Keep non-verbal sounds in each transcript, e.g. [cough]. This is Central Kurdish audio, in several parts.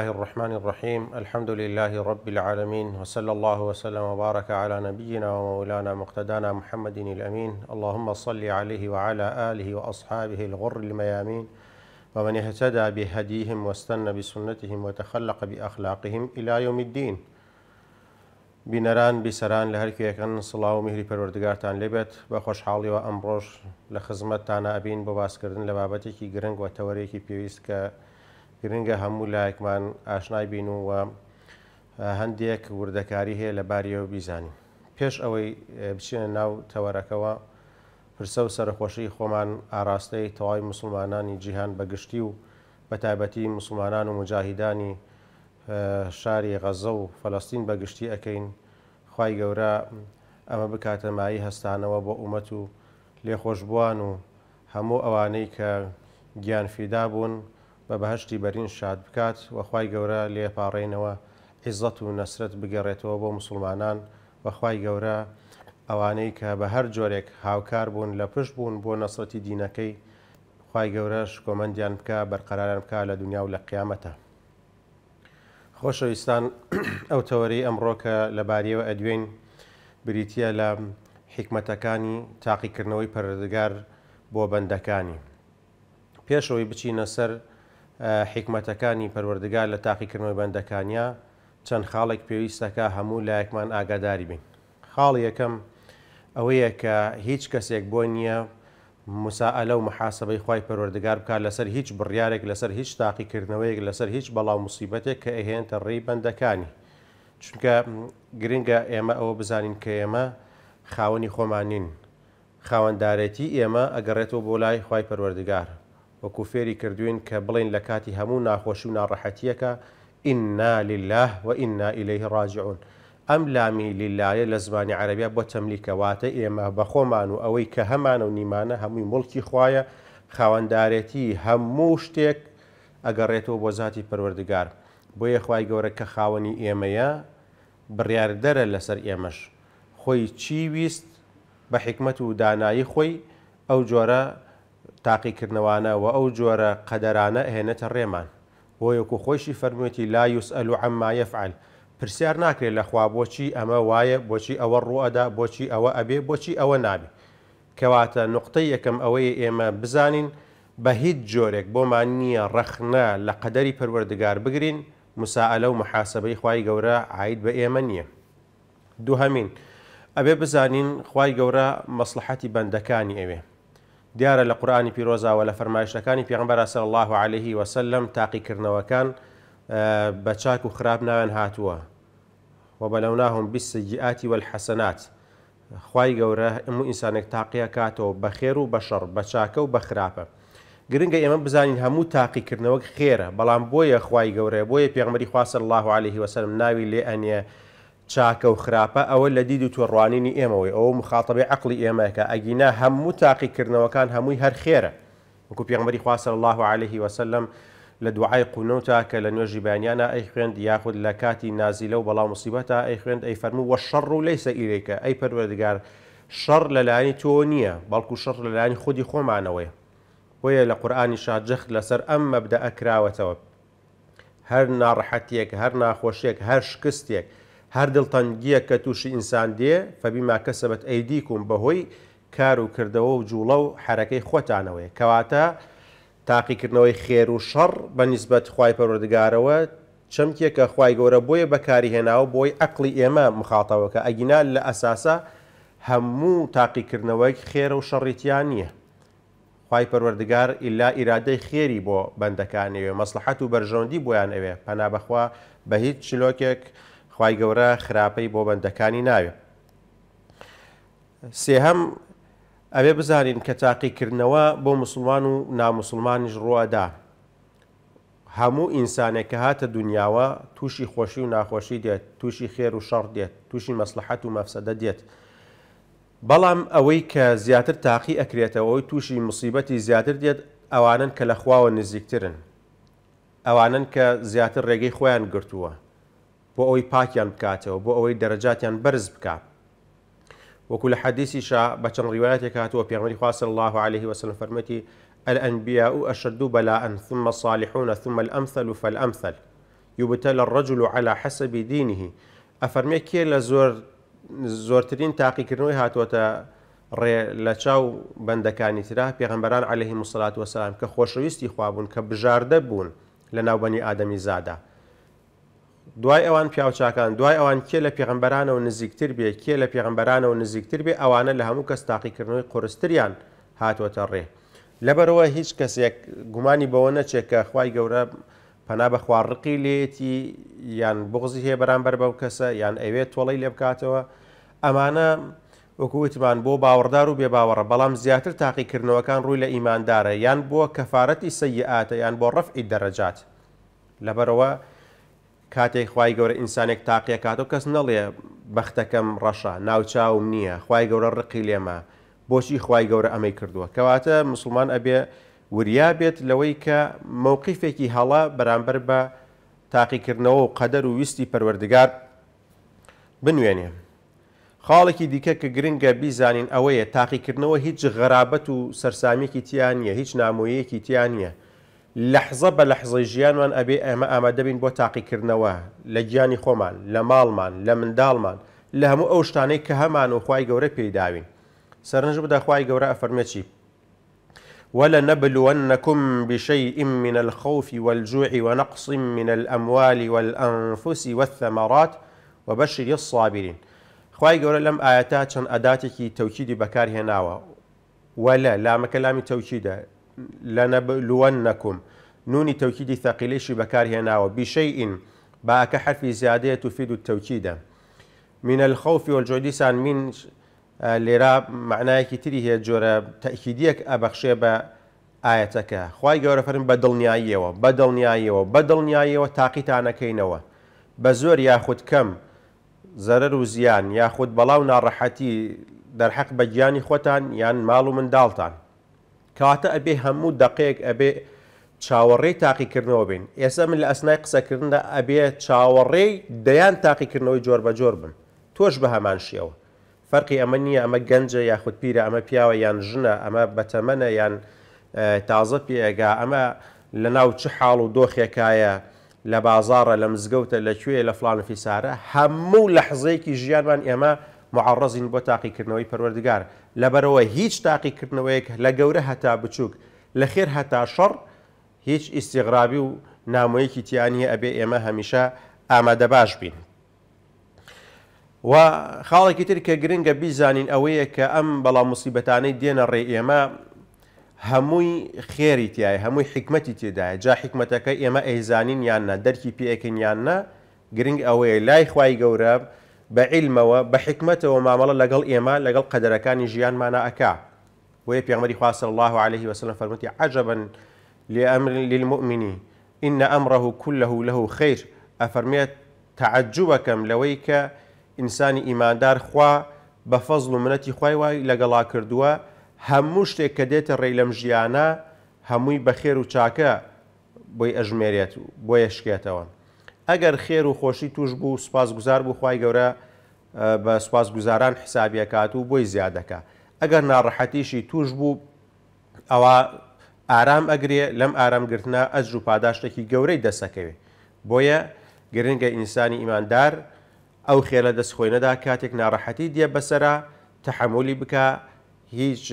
الله الرحمن الرحيم الحمد لله رب العالمين وصلى الله وسلم وبارك على نبينا ومولانا مقتدانا محمد الأمين اللهم صل عليه وعلى آله وأصحابه الغر الميامين ومن اهتدى بهديهم واستنى بسنتهم وتخلق بأخلاقهم إلى يوم الدين بنران بسران لهر يكن صلاة میهری پەروەردگاران لێبێت لبت خۆشحاڵیەوە حالي وأمروش خزمەتتانە ئەبین بۆ باسکردن لە گرنگ و تەوەرێکی گرنگە هەموو لایکمان ئاشنای بین و هەندێک وردەکاری هەیە لە باریەوە بیزانین پێش ئەوەی بچینە ناو تەوەرەکەوە پرسە و سەرخۆشی خۆمان ئاراستەی تەواوی مسلمانانی جیهان بەگشتی و بە تایبەتی مسلمانان و مجاهیدانی شاری غەزە و فەلستین بەگشتی ئەەکەین خی گەورە ئەمە بکاتەمایی هەستانەوە بۆ ئومەت و لێخۆشبووان و هەموو ئەوانەی کە گیانفیدا بوون بە بەهشتی بەرین شاد بکات وەخوای گەورە لێپاڕێنەوە عیزەت و نەسرەت بگەڕێتەوە بۆ مسلمانان وەخوای گەورە ئەوانەی کە بە هەر جۆرێک هاوکار بوون لە پشت بوون بۆ نەسرەتی دینەکەی خی گەورەش کۆمەندیان بکە بەرقەراران بکە لە دنیا و لە قیامەتە. خۆشەویستان [clears throat] ئەو تەوەری ئەمڕۆکە لەباریەوە ئەدوێن بریتە لە حکمەتەکانی تاقیکردنەوەی پەردگار بۆ بەندەکانی. پێشەوەی بچینە سەر، حکمەتەکانی پەروەردگار لە تاقیکردنەوەی بەندەکانیا چەند خاڵێک پێویستەکە هەموو لایەکمان ئاگاداری بین. خاڵ یەکەم ئەوەیە کە هیچ کەسێک بۆ نییە مساعلە و محاسبەی خی پەروەردگار بکات لەسەر هیچ بڕیارێک لەسەر هیچ تاقیکردنەوەیەک لەسەر هیچ بەڵاو مصیبەتێک کە ئەهێنتە ڕێی بەندەکانی. چونکە گرنگە ئێمە ئەوە بزانین کە ئێمە خاوەنی خۆمانین. خاوەنددارەتی ئێمە ئەگەڕێتەوە بۆ لای خی پەروەردگار. وەکو فێری کردوین کە بڵین لە کاتی هەموو ناخۆشی و ناڕەحەتیەکە ئیننا لله و ئیننا ئیلەی ڕاجعون ئەم لامی لیلایە لە زمانی عربیا بۆ تەملیکەواتە ئێمە بەخۆمان و ئەوەی کە هەمانە و نیمانە هەمووی مڵکی خویە خاوەنددارێتی هەموو شتێک ئەگەڕێتەوە بۆ زاتی پەروەردگار بۆ یەخوای گەورە کە خاوەنی ئێمەیە بڕاردەرە لەسەر ئێمەش خۆی چی ویست بە حکمت و دانایی خۆی ئەو جۆرە تاقیکردنەوانە و ئەو جۆرە قەدەرانە هێنێتە ڕێمان بۆ یەکو خۆشی فەرموێتی لا یوسئل و عمایەفعل پرسیار ناکرێت لەخوا بۆچی ئەمە وایە بۆچی ئەوە ڕوەدا بۆچی ئەوە ئەبێ بۆچی ئەوە نابێ کەواتە نقطەی یەکەم ئەوەی ئێمە بزانین بە هیچ جۆرێک بۆمان نییە ڕەخنە لە قەدەری پەروەردگار بگرین مساعلە و محاسبەی خی گەورە عید بە ئێمە نییە دوو هەمین ئەبێ بزانین خی گەورە مەسلحەتی بەندەکانی ئەوێ دیارە لە قورآانی پیرۆزاوە لە فەرمایشتەکانی پێغمبەر سەر الله عليه وسلم تاقیکردنەوەکان بە چاک و خراپ ناوێن هاتووە و بەلەوناهم بیسەجیئاتی وەحەسەنات خی گەورە ئەموو ئینسانێک تاقیە کاتەوە بە خێر و بە شەڕ بە چاکە و بە خراپە گرنگە ئێمە بزانین هەموو تاقیکردنەوەک خێرە بەڵام بۆیە خی گەورەیە بۆیە پێغمەری خواسە الله عليه وسلم ناوی لێ ئەنیە چاکە و خراپە ئەوە لە دید و تۆڕوانینی ئێمەوەی ئەو مخاتبی عقلی ئێمەکە ئەگینا هەموو تاقیکردنەوەکان هەمووی هەر خێرە وەکو پێغمەری خواسە الله عليه وسلم لە دوعای قونوتا کە لە نوێژی بانیانە ئەی خوێند یاخود لە کاتی نازی لەو بەڵام مصیبەتە ئەی خوێند ئەی فەرموو وە شەڕ و لەیسە ئیرێکە ئەی پەروەردگار شەڕ لەلایانی تۆ نییە بەڵکو شەڕ لەلایانی خودی خۆمانەوەی بۆیە لە قورآانی شاجەخت لەسەر ئەم مەبدە ئەکراوەتەوە هەر ناڕحەتێک هەر ناخۆشیێک هەر شکستێک هەر دڵتەنگیە کە تووشی ئینسان دێ فەبیما کەسەبەت ئەیدیکم بەهۆی کار و کردەوە و جوڵە و حرەکەی خۆتانەوەی کەواتە تاقیکردنەوەی خێر و شەڕ بە نسبەت خی پەرۆدگارەوە چەمکێکە خی گەورە بۆیە بەکاری هێناوە بۆی ئەقلی ئێمە مخاتەوەکە ئەگینال لە ئەساسە هەموو تاقیکردنەوەی خێرە و شەڕیتیان نییە. خی پەروەردگار ئللا ئیرادەی خێری بۆ بەندەکانەوێ مەسلحەت و بەرژەوندی بۆیان ئەوێ پەنابەخوا بە هیچ چلۆکێک، خی گەورە خراپەی بۆ بەندەکانی ناوێ سێهەم ئەوێ بزانین کە تاقیکردنەوە بۆ مسلمان و نامسلمانیش ڕوادا هەموو ئینسانێک کە هاتە دنیاوە تووشی خۆشی و ناخۆشی دێت تووشی خێر و شەڕ دێت تووشی مەسلحەت و مەفسەدە دێت بەڵام ئەوەی کە زیاتر تاقی ئەکرێتەوەی تووشی مصیبەتی زیاتر دێت ئەوانن کە لە خواوە نزیکترن ئەوانن کە زیاتر ڕێگەی خۆیان گرتووە بۆ ئەوەی پاکیان بکاتەوە بۆ ئەوەی دەرەجاتیان بەرز بکە وەکو لە حەدیسیشا بە چەند ڕیواەتێک هاتووە خواه صلى الله عليه وسلم فرمتي الأنبياء أشد بلاء ثم الصالحون ثم الأمثل فالأمثل يبتل الرجل على حسب دينه أفرمي كي لزور زۆرترین تاقیکردنەوەی هاتووەتە لە چاو بەندەکانی ترا پێغمبەران عليهلهی مسلات وەسلام کە خۆشەویستی خوابوون کە بژاردە لناو بني آدمي زاده دوای ئەوان پیاوچکان دوای ئەوان کێ لە پێغمبەرانەوە نزیکتر بێ کێ لە پێغمبەرانەوە نزیکتر بێ ئەوانە لە هەموو کەس تاقیکردنەوەی قرستریان هاتووەتە ڕێ لەبەرەوە هیچ کەسێک گومانی بەوە نەچێت کە خی گەورە پەنا بە خواڕقی لێتی یان بغزی هەیە بەرامبەر بەو کەسە یان ئەوێت تۆڵی لێ بکاتەوە ئەمانە وەکووتمان بۆ باوەڕدار و بێباوەڕە بەڵام زیاتر تاقیکردنەوەکان ڕووی لە ئیماندارە یان بۆ کەفاەتی سەیعاتە یان بۆ ڕەفعی دەرەجات لەبەرەوە کاتێک خی گەورە ئینسانێک تاقیەکات و کەس نەڵێ بەختەکەم ڕەشە ناوچاوم نییە خی گەورە ڕقی لێمە بۆچی خی گەورە ئەمەی کردووە کەواتە مسلمان ئەبێ وریا بێت لەوەی کە مووقیفێکی هەڵە بەرامبەر بە تاقیکردنەوە و قەدەر و ویستی پەروەردگار بنوێنێ. خاڵێکی دیکە کە گرنگە بیزانین ئەوەیە تاقیکردنەوە هیچ غەرابەت و سەرسامێکی تیانە هیچ نامۆیەکی تیانە لحظة لحظه جيان من ابي ئەمە ئامادە بین بۆ تاقیکردنەوە لە گیانی خۆمان لە ماڵمان لە منداڵمان لە هەموو ئەو شتانەی کە هەمان و خی گەورە ولنبلونكم بشيء من الخوف والجوع ونقص من الأموال والأنفس والثمرات وبشر الصابرين خواهي قولا لم آياتا چند أداتك توكيد بكار هناوا ولا لا مكلام توكيدا لنبلونكم نوني توكيد ثقيليشي بكار هناو بشيء باك حرف زيادة تفيد التوكيد من الخوف والجوع سان من لێرا معنایەکی تری هەیە جۆرە تەکیدیەک ئەبەخشێ بە ئاەتەکە خی گەورەفرن بە دڵنیاییەوە بە دڵنیاییەوە بە دڵنیاییەوە تاقیتانەکەینەوە بە زۆر یاخود کەم زەرەر و زیان یاخود بەڵاو ناڕەحەتی دەرحەق بە گیانی خۆتان یان ماڵ و منداڵتان کەواتە ئەبێ هەموو دقەیەک ئەبێ چاوەڕێی تاقیکردنەوە بین ئێستا من لە ئەسنای قسەکردندا ئەبێ چاوەڕێی دەیان تاقیکردنەوەی جۆر بە جۆر بن تۆش بە هەمان شێوە فەرقی ئەمە نییە ئەمە گەنجە یاخود پیرە ئەمە پیاوە یان ژنە ئەمە بەتەمەنە یان تازە پێگا ئەمە لە ناو چه حاڵ و دۆخێکایە لە بازارە لە مزگەوتە لەکوێ لە فلانفیسارە هەموو لە حزەیەکی ژیانمان ئێمە معڕزین بۆ تاقیکردنەوەی پەروەردگار لەبەرەوە هیچ تاقیکردنەوەیەک لە گەورە هەتا بچووک لە خێر هەتا شەڕ هیچ ئیسیغرابی و نامۆیەکی تیانە ئەبێ ئێمە هەمیشە ئامادە باش بین. و خاڵێکی تر کە گرنگە بیزانین ئەوەیە کە ئەم بەڵام مسیبەتانەی دێنە ڕێ ئێمە هەمووی خێری تایە هەمووی حکمەتی تێدایە جا حکمتەکە ئێمە ئەیزانین یاننا دەرکی پێەکەن یاننا گرنگ ئەوەیە لای خی گەورە بە عیلمەوە بە حکمتەوە مامەڵە لەگەڵ ئێمە لەگەڵ قەدەرەکانی ژیانمانە ئەکا ويبي پێمەری خواستە الله عليه وسلم فرمت عجبا لأمر للمؤمنی إن أمره كله له خير أفرميت تعجبكم لويك إنسان إيمان دار خوا بفضل منتي خواي واي لقلا كردوا هموش تكديت الرئيلم جيانا هموي بخير وشاكا بوي ئەژمێرێت بوي یشکێتەوە ئەگەر خێر و خۆشی توش بوو سپاسگوزار بوو خی گەورە بە سپاسگوزاران حسابیەکات و بۆی زیادەکە ئەگەر ناڕەحەتیشی توش بوو ئەوە ئارام ئەگرێ لەم ئارامگرتنە ئەجر و پاداشتێکی گەورەی دەسەکەوێ بۆیە گرنگە ئینسانی ئیماندار ئەو خێلە دەستخۆینەدا کاتێک ناڕەحەتی دیە بەسرە تحملی بکە هیچ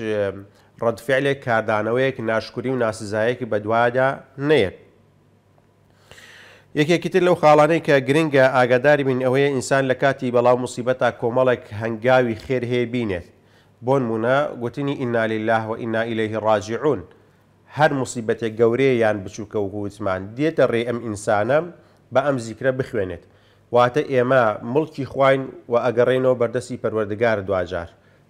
ڕدفعلێک کاردانەوەیەک ناشکوری و ناسزایەکی بەدوادا نەیەک یەکێکیتر لەو خاڵانەی کە گرنگە ئاگاداری بین ئەوەیە ئینسان لە کاتی بەڵاو موسیبەتا کۆمەڵێک هەنگاوی خێر هەیە بینێت بۆن مونە گوتنی ئیننالیله و ئیننائیلەی ڕاجعون هەر موسیبەتێک گەورەیە یان بچووکە و گوتمان دێتە ڕێ ئەم ئینسانە بە ئەم زیکرە بخوێنێت واتە ئێمە مڵکی خوین و ئەگەڕێنەوە بەردەسی پەروەردگار دوجار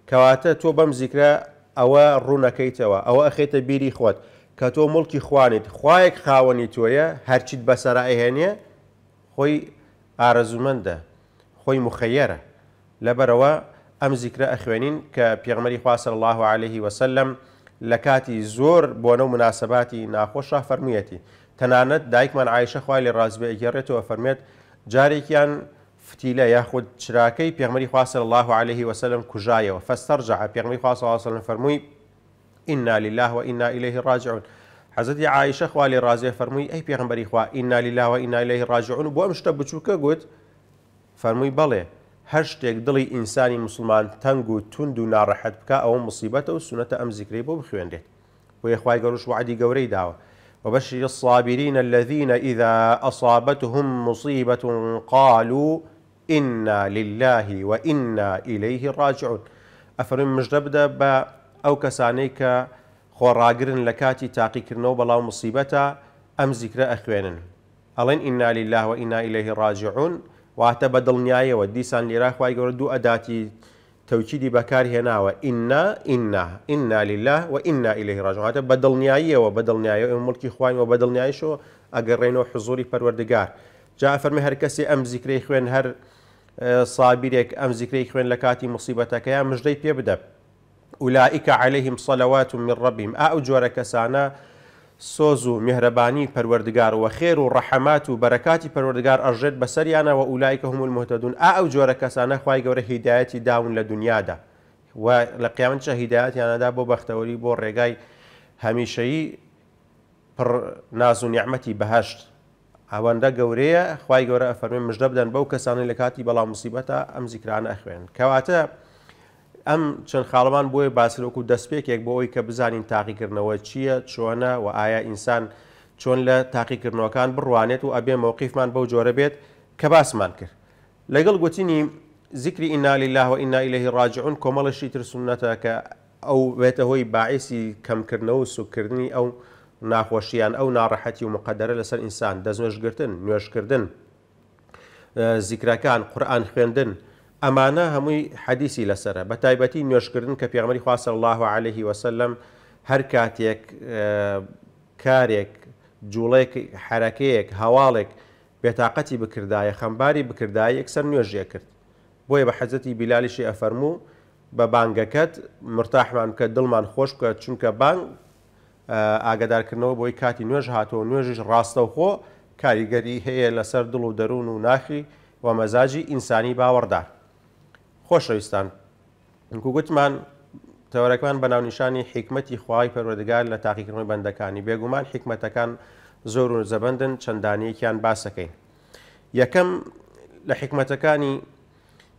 کەواتە تۆ بەم زیکرە ئەوە ڕوونەکەیتەوە ئەوە ئەخێتە بیری خۆت کە تۆ مڵکی خوانیت خوایەک خاوەنی تۆیە هەرچیت بەسەرائهێنێ خۆی ئارەزومەندە خۆی مخەیەرە لەبەرەوە ئەم زیکرە ئەخوێنین کە پێغمەری خواسە الله عليه وسلم لە کاتی زۆر بۆنە و مناسباتی ناخۆشە فەرمیەتی تەنانەت دایکمان عیشە خوای لە ڕازبێ ئەگەڕێتەوە فەرمێت جارێکیان فتیلە یاخود چراکەی پێغمەری خواسە الله عليه وسلم کوژایەوە فەستەرجە پێغمی خواسە وسلم فەرمووی إنا لله وإنا إليه راجعون حضرت عائشة خوالي ڕازێ فرمي أي پێغمبەری إخوة إنا لله وإنا إليه راجعون بو ئەم بچوكا قد فرمي بالي بەڵێ دلي إنساني مسلمان تنگو تندو نارحت بكا أو مصيبة أو سنة أم سونەتە بو زیکری بۆ بخوێنرێت وی خخوای گەڕش وعدی گەورەی وبشر الصابرين الذين إذا أصابتهم مصيبة قالوا إنا لله وإنا إليه راجعون أفرم مجدبدا او کەسانەی کە لكاتي لە کاتی تاقیکردنەوە بەڵاو مصیبەتە ئەم زیکرە ئەخوێنن ئەڵێن ئیننالی لاوە ئینا ئیلەهی ڕاجعون واتە بە دڵنیایەوە دیسان لێراخوای گەورە دوو ئەداتی تەوکیدی بەکارهێناوە ئیننا ئیننا لله و ئیننا ئیلەهی ڕاجعاتە بە دڵنیاییەوە بە دڵنیایە و ملکی خوانەوە بە دڵنیایشەوە ئەگەڕێنەوە حزوری پروردگار جا فەرمی هەر کەسی ئەم زیکرەی خوێن هەر سابیرێک ئەم زیکرەی خوێن لە کاتی مصیبەتەکەیان مژدەی پێ ئولائیکە عليهلەیهم سەلەوات و من ڕبیم ئا ئەو جۆرە کەسانە سۆز و میهرەبانی پەروەردگار و خێر و ڕەحەمات و بەرەکاتی پەروەردگار ئەژێت بەسەریانەوە ئولایکە هەمول مهتەدون ئا ئەو جۆرە کەسانە خی گەورە هیدایەتی داون لە دنیادا و لە قیامەت چە هیداەتیانەدا بۆ بەختەوەری بۆ ڕێگای هەمیشەیی ناز و نیعممەتی بەهشت ئەوەندە گەورەیە خی گەورە ئەفەرمێن مژدە بدەن بەو کەسانی لە کاتی بەڵام مصیبەتە ئەم زیکرانە ئەخوێن کەواتە ئەم چەند خاڵمان بۆیە باسرۆک و دەستپێکێک بۆەوەی کە بزانین تاقیکردنەوە چییە چۆنە و ئایا ئینسان چۆن لە تاقیکردنەوەکان بڕوانێت و ئەبێ مۆقیفمان بەو جۆرە بێت کە باسمان کرد لەگەڵ گوتنی زیکری ئینالی لاهەوە ئینائیلهی ڕاجعون کۆمەڵەشی ترسونەتە کە ئەو بێتە هۆی باعیسی کەمکردنەوە و سوکردنی ئەو ناخۆشییان ئەو ناڕەحەتی و مقدرە لەسەر ئینسان دەزمێشگرتن نوێشکردن زیکرەکان قورآان خوێندن ئەمانە هەمووی حەدیسی لەسرە بە تایبەتی نوێشکردن کە پێغمەری خواسە الله عليه وسلم هەر کاتێک کارێک جوڵێک حرەکەیەک هەواڵێک بێتاقەتی بکردایە خەمباری بکردایە یەکسەر نوێژیە کرد بۆیە بە حەزەتی بیلالیشی ئەفەرموو بە بانگەکەت مرتاحمان کە دڵمان خۆش بکە چونکە بانگ ئاگادارکردنەوە بۆی کاتی نوێژ هاتەوە نوێژش ڕاستە و خۆ کاریگەری هەیە لەسەر دڵ و دەروون و ناخی و مەزاجی ئینسانی باوەڕدار خۆشەویستان گوتمان تەوەرەکان بە ناونیشانی حکمەتی خی پەروەردگار لە تاقیکردنەوەی بەندەکانی بێگومان حکمەتەکان زۆر و زەبندن چەندانیەکیان باسەکەین. یەکەم لە حکمەتەکانی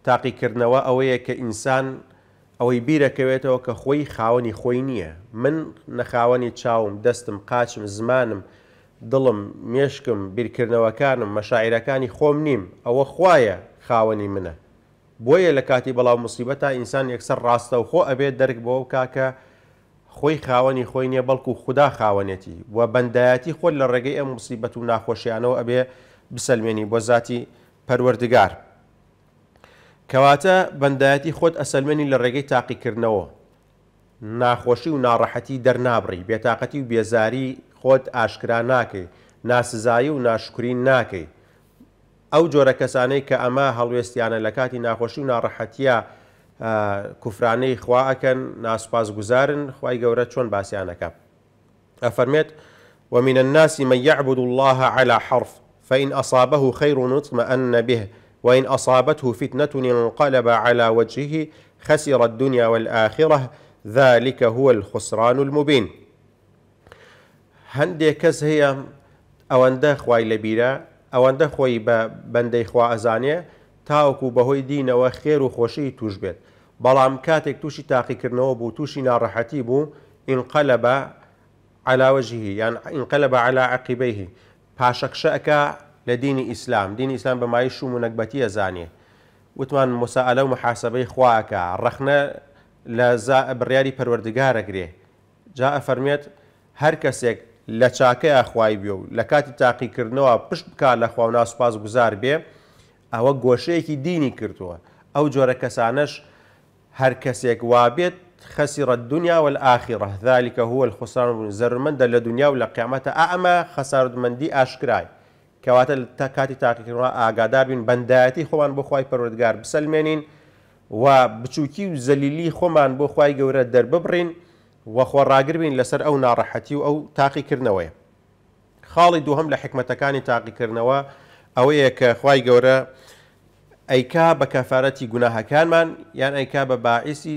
تاقیکردنەوە ئەوەیە کە ئینسان ئەوەی بیرەکەوێتەوە کە خۆی خاوەنی خۆی نییە من نەخاوەنی چاوم دەستم قاچم زمانم دڵم مێشکم بیرکردنەوەکانم مەشاعرەکانی خۆم نیم ئەوە خویە خاوەنی منە بۆیە لە کاتی بەڵاو مصیبەتە ئینسان یەکسەر ڕاستە و خۆ ئەبێت دەرک بۆ کاکە خۆی خاوەنی خۆی نیە بەڵکو خوددا خاوەنێتی و بەندایەتی خۆت لە ڕێگەی ئەم مصیبەت و ناخۆشیانەوە ئەبێ بسلمێنی بۆ زاتی پەروەردگار. کەواتە بەندایەتی خۆت ئەسلمێنی لە ڕێگەی تاقیکردنەوە. ناخۆشی و ناڕەحەتی دەرنابڕی بێتاقەتی و بێزاری خۆت ئاشکرا ناکەی ناسزایی و ناشکرین ناکەی او جۆرە کەسانەی کە ئەمە هەڵوێستیانە لکاتی کاتی ناخۆشی و ناڕەحەتە کوفرانەی آه، خوا ئەکەن ناسپاس گوزارن خی گەورە چۆن باسییانەکە و ومن الناس من يعبد الله على حرف فإن أصابه خير اطمأن به وإن أصابته فتنة انقلب على وجهه خسر الدنيا والآخرة ذلك هو الخسران المبين هەندێک کەس هي ئەوەندە خوای لەبیرە ئەوەندە خۆی بە بەندەی خوا ئەزانێ تاوکو بەهۆی دینەوە خێر و خۆشی توش بێت بەڵام کاتێک تووشی تاقیکردنەوە بوو تووشی ناڕەحەتی بوو ئینقەلە بە علاوەژیهی یان ئینقەلە بە علا عقیبەیهی پاشەکشەکە لە دینی ئیسلام دینی ئیسلام بەمای شوم و نەکبەتی ئەزانێ وتمان مساعلە و محاسبەی خواکە ڕەخنە لە بڕیاری پەروەردگارەگرێ جا ئەفەرمێت هەر کەسێک لە چاکە یاخوای بێ و لە کاتی تاقیکردنەوە پشت بکات لە خوا و ناسپاس گوزار بێ ئەوە گۆشەیەکی دینی کردووە ئەو جۆرە کەسانەش هەر کەسێک وابێت خسر الدنيا والآخرة ذلك هو الخسران زرمند لە دنیا و لە قیامەتە ئەمە خەساردمەندی ئاشکرای کەواتە تاکاتی تاقیکردنەوە ئاگادار بین بەندایەتی خۆمان بۆ خی پەرۆردگار بسەلمێنین و بچووکی و زەلیلی خۆمان بۆ خی گەورە دەرببڕین او ڕاگربین لەسەر ئەو ناڕەحەتی و ئەو تاقیکردنەوەی خاڵی دووهم لە حکمەتەکانی تاقیکردنەوە ئەوەیە کە خی گەورە ئەیکا بە کەفاەتی من یان ئەیکا بە باعیسی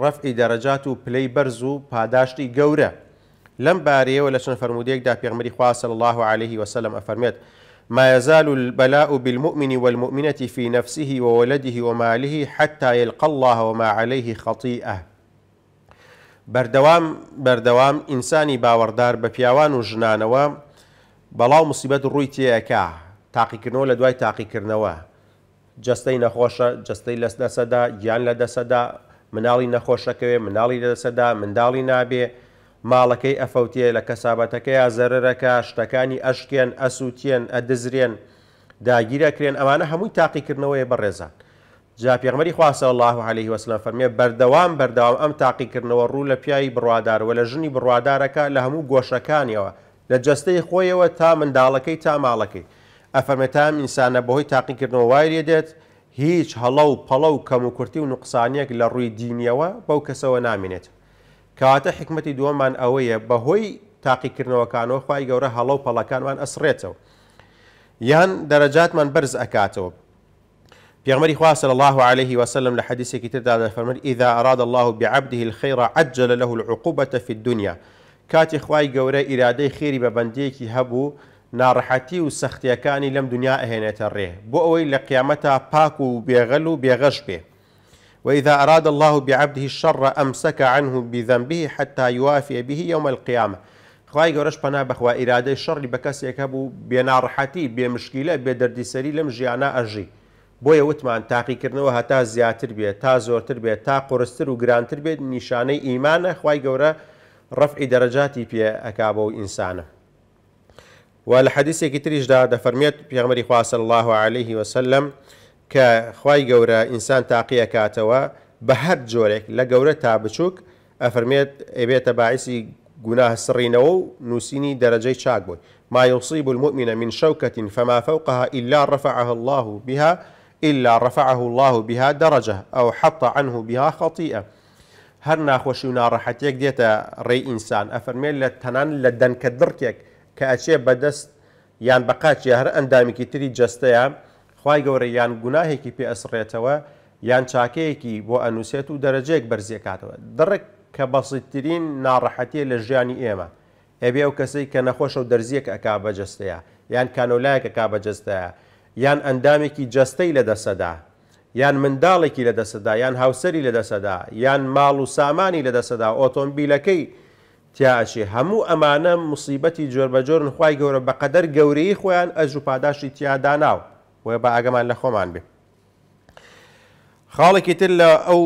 ڕفعی دەرەجات و پلەی بەرز و پاداشتی گەورە ولا شن لە چەند فرمودەیەکدا خوا خواسە الله عليه وسلم ئەفەرمێت ما يزال البلاء بالمؤمن والمؤمنة في نفسه وولده وماله حتى يلقى الله وما عليه خطيئة بەردەوام بەردەوام ئینسانی باوەڕدار بە پیاوان و ژنانەوە بەڵاو مسیبەت ڕووی تەکە تاقیکردنەوە لە دوای تاقیکردنەوە جستەی نەخۆشە جستەی لەس دەسەدا گیان لە دەسەدا مناڵی نەخۆشەکەوێ مناڵی دەسەدا منداڵی نابێ ماڵەکەی ئەفەوتێ لە کەسابەتەکەی زەرەکە شتەکانی ئەشکێن ئەسووتێن ئەدزرێن داگیرەکرێن ئەمانە هەمووی تاقیکردنەوەی بەڕێزان جا پێغمەری خواسە الله عليه وسلم فەرمیێ بەردەوام بەردەوام ئەم تاقیکردنەوە ڕوو لە پیاوی بڕوادارەوە لە ژنی بڕوادارەکە لە هەموو گۆشەکانیەوە لە جستەی خۆیەوە تا منداڵەکەی تا ماڵەکەی ئەفەرمەتام ئینسانە بەهۆی تاقیکردنەوە وایرێ دێت هیچ هەڵە و پەڵە و کەم و کورتی و نقصانیەک لە ڕووی دینیەوە بەو کەسەوە نامێنێت کاتە حکمەتی دووەمان ئەوەیە بەهۆی تاقیکردنەوەکانەوە خی گەورە هەڵە و پەڵەکانمان ئەسرێتەوە یان دەرەجاتمان بەرز ئەکاتەوە پیغمبر خواه صلی الله علیه و سلم لە حدیثێکی تردا دەفەرمن اذا اراد الله بعبده الخير عجل له العقوبة في الدنيا کاتی خوای گەورە ئیرادەی خێری بە بەندەیەکی هبو نارحتی و کانی لم دنیا ئەهێنێتە ره. بو اوی لقیامتا پاکو بیغلو و و اذا وإذا أراد الله بعبده الشر أمسك عنه بذنبه حتى يوافي به يوم القيامة خوای گەورەش پەنا بەخوا ئیرادەی شەڕی بە کەسێک هەبوو بێناڕحەتی بێمشکیلە بێ دەردیسەری لم ژیانە ئەژی بۆیە وتمان تاقیکردنەوە هەتا زیاتر بێت تا زۆرتر بێت تا قرستر و گرانتر بێت نیشانەی ئیمانە خی گەورە ڕفعی دەرەجاتی پێ و ئینسانە. و لە حەدیسێکی تریشدا دەفەرمێت پێغمەری خواسە الله عليه وسلم کە خی گەورە ئینسان تاقیە کاتەوە بە هەر جۆرێک لە گەورە تا بچووک ئەفرمێت ئەبێتە باعیسی گوناه سڕینەوە و نووسینی دەرەجەی چاک بووی ما يصيب المؤمن من شوكة فما فوقها إلا رفعها الله بها إلا رفعه الله بها درجة أو حط عنه بها خطيئة هر ناخوش ونار حتيك ديتا ري إنسان أفرمي لتنان لدن كدركيك كأشي بدست يعني بقات هر أندامكي تري جستيا خواي قوري يان قناهيكي في أسريتوا يان تاكيكي بو أنوسيتو درجيك برزيكاتوا درك ترين نار حتي لجاني إيما أبي أو كسي كنخوش ودرزيك أكابا جستيا يعني كانو لايك أكابا جستيا یان ئەندامێکی جەستەی لەدەسەدا یان منداڵێکی لەدەسەدا یان هاوسری لەدەسەدا یان ماڵ و سامانی لەدەسەدا ئۆتۆمبیلەکەی تیاچی هەموو ئەمانە مصیبەتی جۆربەجۆرن خی گەورە بە قەدەر گەورەی خۆیان ئەژ و پاداشی تیاداناو وە بە ئاگەمان لە خۆمان بێ خاڵێکی تر لە ئەو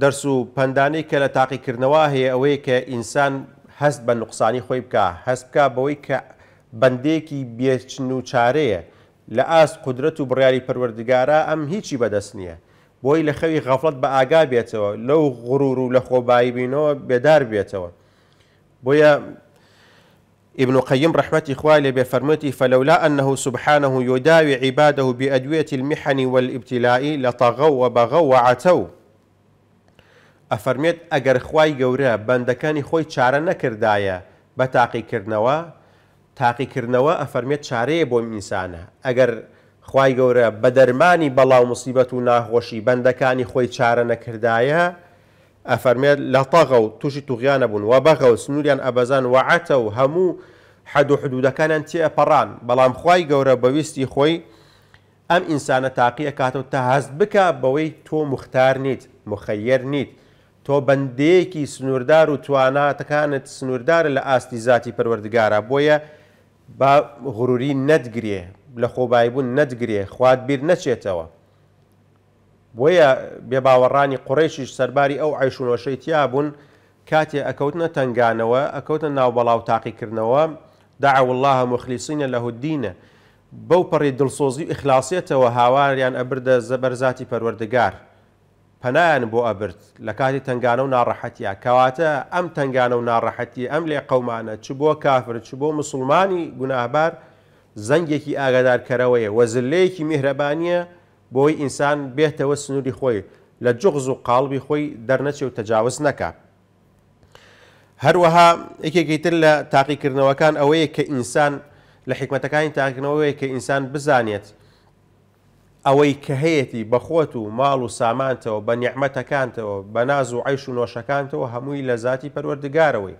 دەرس و پندانی کە لە تاقیکردنەوە هەیە ئەوەیە کە ئینسان هەست بە نقصانی خۆی بکە هەست بکە بەوەی کە بەندێکی بێچن و چارەیە لاس قدرت و بریاری پروردگارا ام هیچی بدست نیه بۆی لە خەوی غەفلت بە ئاگا بێتەوە لەو غڕور و لە خۆبایی بینەوە بێدار بێتەوە بۆیە ابن قیم رحمتی خوالی بفرمتي فلولا أنه سبحانه یداوی عباده بی ادویت المحن والابتلائی لطغو و بغو و عتو أفرميت اگر خوای گوره بندکانی خوی چاره نکردایا بتاقی كرنوا تاقیکردنەوە ئەفەرمێت چارەیە بۆ ئینسانە ئەگەر خی گەورە بە دەرمانی بەڵاو مصیبەت و ناخۆشی بەندەکانی خۆی چارە نەکردایە ئەفەرمێت لە تەغە و تووشی توغیانە بوون و بەغە و سنووریان ئەبەزان وعاتە و هەموو حد و حدودەکانیان تێپەڕان بەڵام خی گەورە بەویستی خۆی ئەم ئینسانە تاقیە کاتەوە تا هەست بکە بەوەی تۆ مختار نیت مخەیر نیت تۆ بەندەیەکی سنووردار و تواناتەکانت سنووردار لە ئاستی زیاتی پەروەردگارە بۆیە با غروری نەتگرێ لە خۆبایبوون نەتگرێ خوات بیر نەچێتەوە بۆیە بێباوەڕانی قڕێکیش سەرباری ئەو عیشونەشەی تیا بوون کاتێ ئەکەوتنە تنگانەوە ئەکەوتە ناوبەڵاو تاقیکردنەوە داعو الله مخلیسینە لە هودینە بەو پەڕی دڵسۆزی و ئیخلاسێتەوە هاواریان ئەبردە زەبەرزاتی پەروەردگار پەنان بۆ ئەبرد لە کاتی تنگانە و ناڕەحەتە کەواتە ئەم تنگانە و ناڕەحەتی ئەم لێ قەمانە چ بۆ کافر چ بۆ مسلمانی گوناهبار زەنگێکی ئاگادارکەرەوەیە وەزلەیەکی میهرەبانیە بۆی ئینسان بێتەوە سنووری خۆی لە جغز و قالبی خۆی دەرنەچێ و تەجاوز نەکە. هەروەها یەکێکی تر لە تاقیکردنەوەکان ئەوەیە کە ئینسان لە حکمەتەکانی تاکنەوەی کە ئینسان بزانێت ئەوەی کە هەیەی بەخۆت و ماڵ و سامانتەوە بە نیحمەتەکانتەوە بە ناز و عیش و نۆشەکانتەوە هەمووی لە ذاتی پەروەردگارەوەی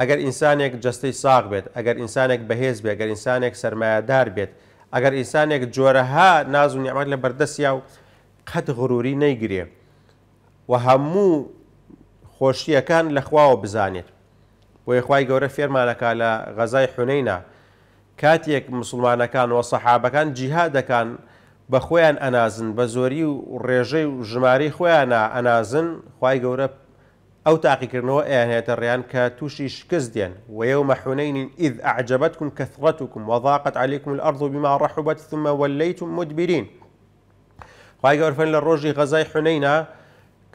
ئەگەر ئینسانێک جستەی ساغ بێت ئەگەر ئینسانێک بەهێز بێ گەر ئینسانێک سرمایهدار بێت ئەگەر ئینسانێک جۆرەها ناز و نیعممەد لە بەردەسیا و قەت غروری نەیگرێ و هەموو خۆشیەکان لەخواوە بزانێت بۆ یخوای گەورە فێرمانەکە لە غەزای حونەینا كاتيك مسلمان كان سەحابەکان كان جهاد كان بخوان أنازن بزوري ورجي وجماري خوانا أنازن خۆیانە ئەنازن أو تعقي ئەو تاقیکردنەوە ئەیان كاتوشي ڕیان ويوم حنين إذ أعجبتكم كثرتكم وضاقت عليكم الأرض بما رحبت ثم وليتم مدبرين خی گەورفەن فن للروجي غزاي حنينة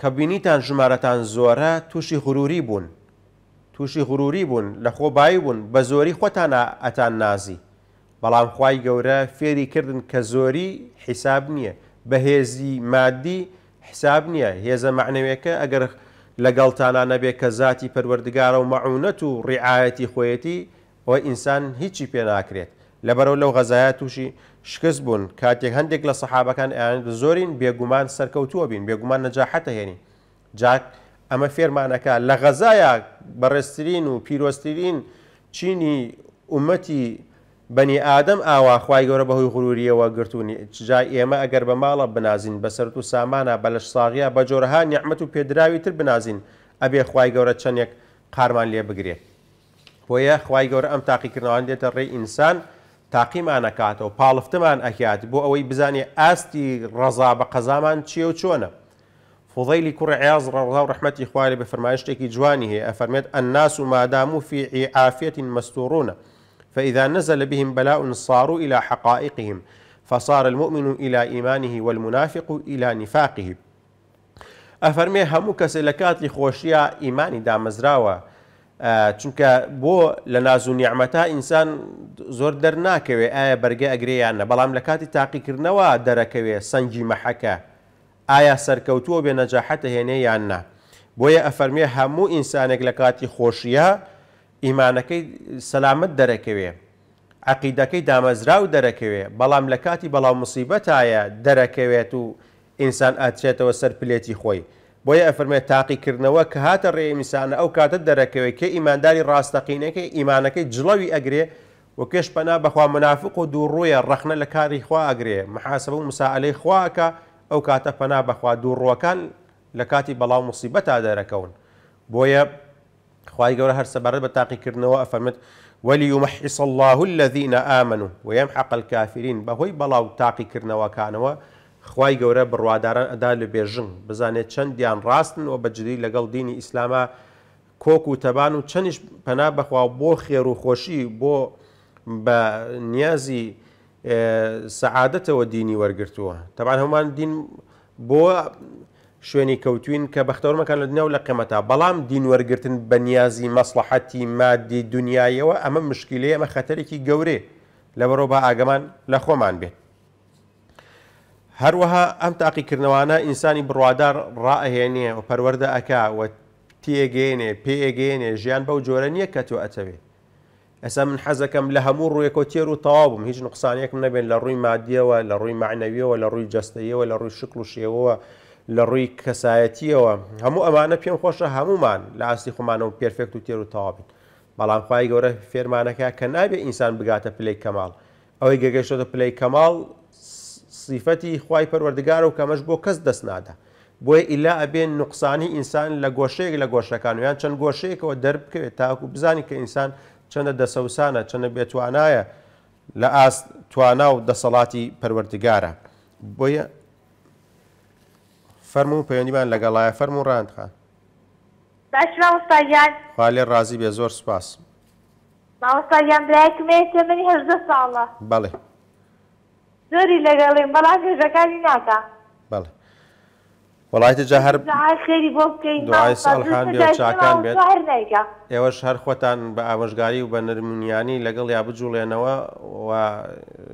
کە جمارتان زورا توشي غروري بون تووشی غروری بوون لە خۆبایی بوون بە زۆری خۆتان ئەتان نازی بەڵام خی گەورە فێری کردن کە زۆری حیساب نییە بەهێزی مادی حساب نییە هێزە معنەوەکە ئەگەر لەگەڵتانە نەبێت کە ذاتی پەروەردگارە و مەعونەت و ڕعاەتی خۆیەتی ئەوە ئینسان هیچی پێ ناکرێت لەبەرەو لەو غەزایە تووشی شکست بوون کاتێک هەندێک لە سەحابەکان ئەیان زۆرین بێگومان سەرکەوتووە بین بێگومان نەجاحەتە هێنی جاک ئەمە فێرمانەکە لە غەزایە بەڕێستترین و پیرۆستترین چینی عومەتی بەنی ئادەم ئاواخوای گەورە بەهۆی غروریەوە گرتوونی جا ئێمە ئەگەر بە ماڵە بنازین بەسەر و سامانە بەلش ساغیا بە جۆرەها نیحمت و پێدراوی تر بنازین ئەبێ خی گەورە چەندێک قارمان لێ بگرێت بۆیە خی گەورە ئەم تاقیکردنەوەان دێتە ڕێ ئینسان تاقیمانەکاتەوە پاڵفتمان ئەکات بۆ ئەوەی بزانێ ئاستی ڕەزا بە قەزامان چیە و چۆنە فضەیلی کوڕ عياز ڕەڵاو ڕحمەتی إخواني بفرمايش تيكي جوانی هەیە ئەفەرمێت ئەناس و مادام و فی عافەتی فإذا نزل بهم بلاء صاروا إلى حقائقهم فصار المؤمن إلى إيمانه والمنافق إلى نفاقه أفرمي هموك سلكات لە إيمان خۆشیە ئیمانی دامەزراوە آه، بو لنازو نعمتا إنسان زور زۆر دەرناکەوێ ئایا آه، بەرگە ئەگریان نە بەڵام لە کاتی تاقیکردنەوە دەرەکەوێ سەنجی مەحەکە ئایا سەرکەوتووە بێ نەجاحەتە هێنێ یان نا بۆیە ئەفەرمێ هەموو ئینسانێک لە کاتی خۆشیە ئیمانەکەی سەلامت دەرەکەوێ عقیدەکەی دامەزرا و دەرەکەوێ بەڵام لە کاتی بەڵام مصیبەتایە دەرەکەوێت و ئینسان ئاچێتەوە سەر پلێتی خۆی بۆیە ئەفەرمێ تاقیکردنەوە کە هاتە ڕێمیسانە ئەو کاتە دەرەکەوێت کە ئیمانداری ڕاستەقینەکەی ئیمانەکەی جڵەوی ئەگرێ و کێش پەنا بەخوا منافق و دووڕوویە ڕەخنە لە کاری خوا ئەگرێ محاسب و مساعلەی خواکە او كاتا فنا بخوا دور لە لكاتي بلا مصيبه داركون بويا خی غور هر سەبارەت بتاقي كرنا وافمت وليمحص الله الذين آمنوا ويمحق الكافرين کافرین بلا تاقي كرنا خی گەورە غور بروادار لە بيجن بزاني چەندیان ديان راستن وبجدي لەگەڵ دين اسلاما كوكو تبانو چنش و بخوا بو بەخوا بۆ بو بنيازي سەعادەتەوە دینی وەرگتووە تەبان هەمان دین بۆ شوێنی کەوتوین کە بەختەوەمەکان لە دنیا و لە قەمەتا بەڵام دین وەرگتن بە نیازی مەسلحەتی مادی دنیایەوە ئەمە مشکلی ئەمە خەتەرێکی گەورێ لە بەرۆ بە ئاگەمان لە خۆمان بێت هەروەها ئەم تاقیکردنەوانە ئینسانی بڕوادار ڕائهێنێ و پەروەەردە ئەکا و تێگەێنێ پێگەێنێ ژیان بەو جۆرە نییە کە تۆ ئەچەوێت ئەسا من حەزەکەم لە هەموو ڕوویەکۆتێر و تەواوبم هیچ نقصانێکم نەبێن لە ڕووی مادیەوە لە ڕووی معنەویەوە لە ڕووی جستەیەوە لە ڕووی شکل و شێوەوە لە ڕووی کەسایەتیەوە هەموو ئەمانە پێم خۆشە هەمومان لە ئاستی خۆمانەوە پرفێکت و تێر و تەواوبن بەڵام خی گەورە فێرمانەکە کە نابێ ئینسان بگاتە پلەی کەماڵ ئەوەی گەگەشتە پلەی کەماڵ سیفەتی خی پەروەردگار و کەمەش بۆ کەس دەست نادا بۆیە ئیلا ئەبێن نقصانی ئینسان لە گۆشەیەک لە گۆشەکان ویان چەند گۆشەیەکەوە دەربکەوێت تاکو بزانی کە ئینسان چەندە دەسەوسانە چەندە بێتوانایە لە ئاست توانا و دەسەڵاتی پەروەردگارە بۆیە فەرم و پەیوەندیمان لەگەڵایە فەرم و ڕاندخان خالێ ڕازی بێ زۆر سپاس بەڵێ زۆری لەگەڵێن بەڵام گەژەکانی ناکە وڵایە جا هەر دوای ساڵحان چاکان بێت ئێوەش هەر خۆتان بە ئامۆژگاری و بە نرمنیانی لەگەڵ یا بجوڵێنەوە و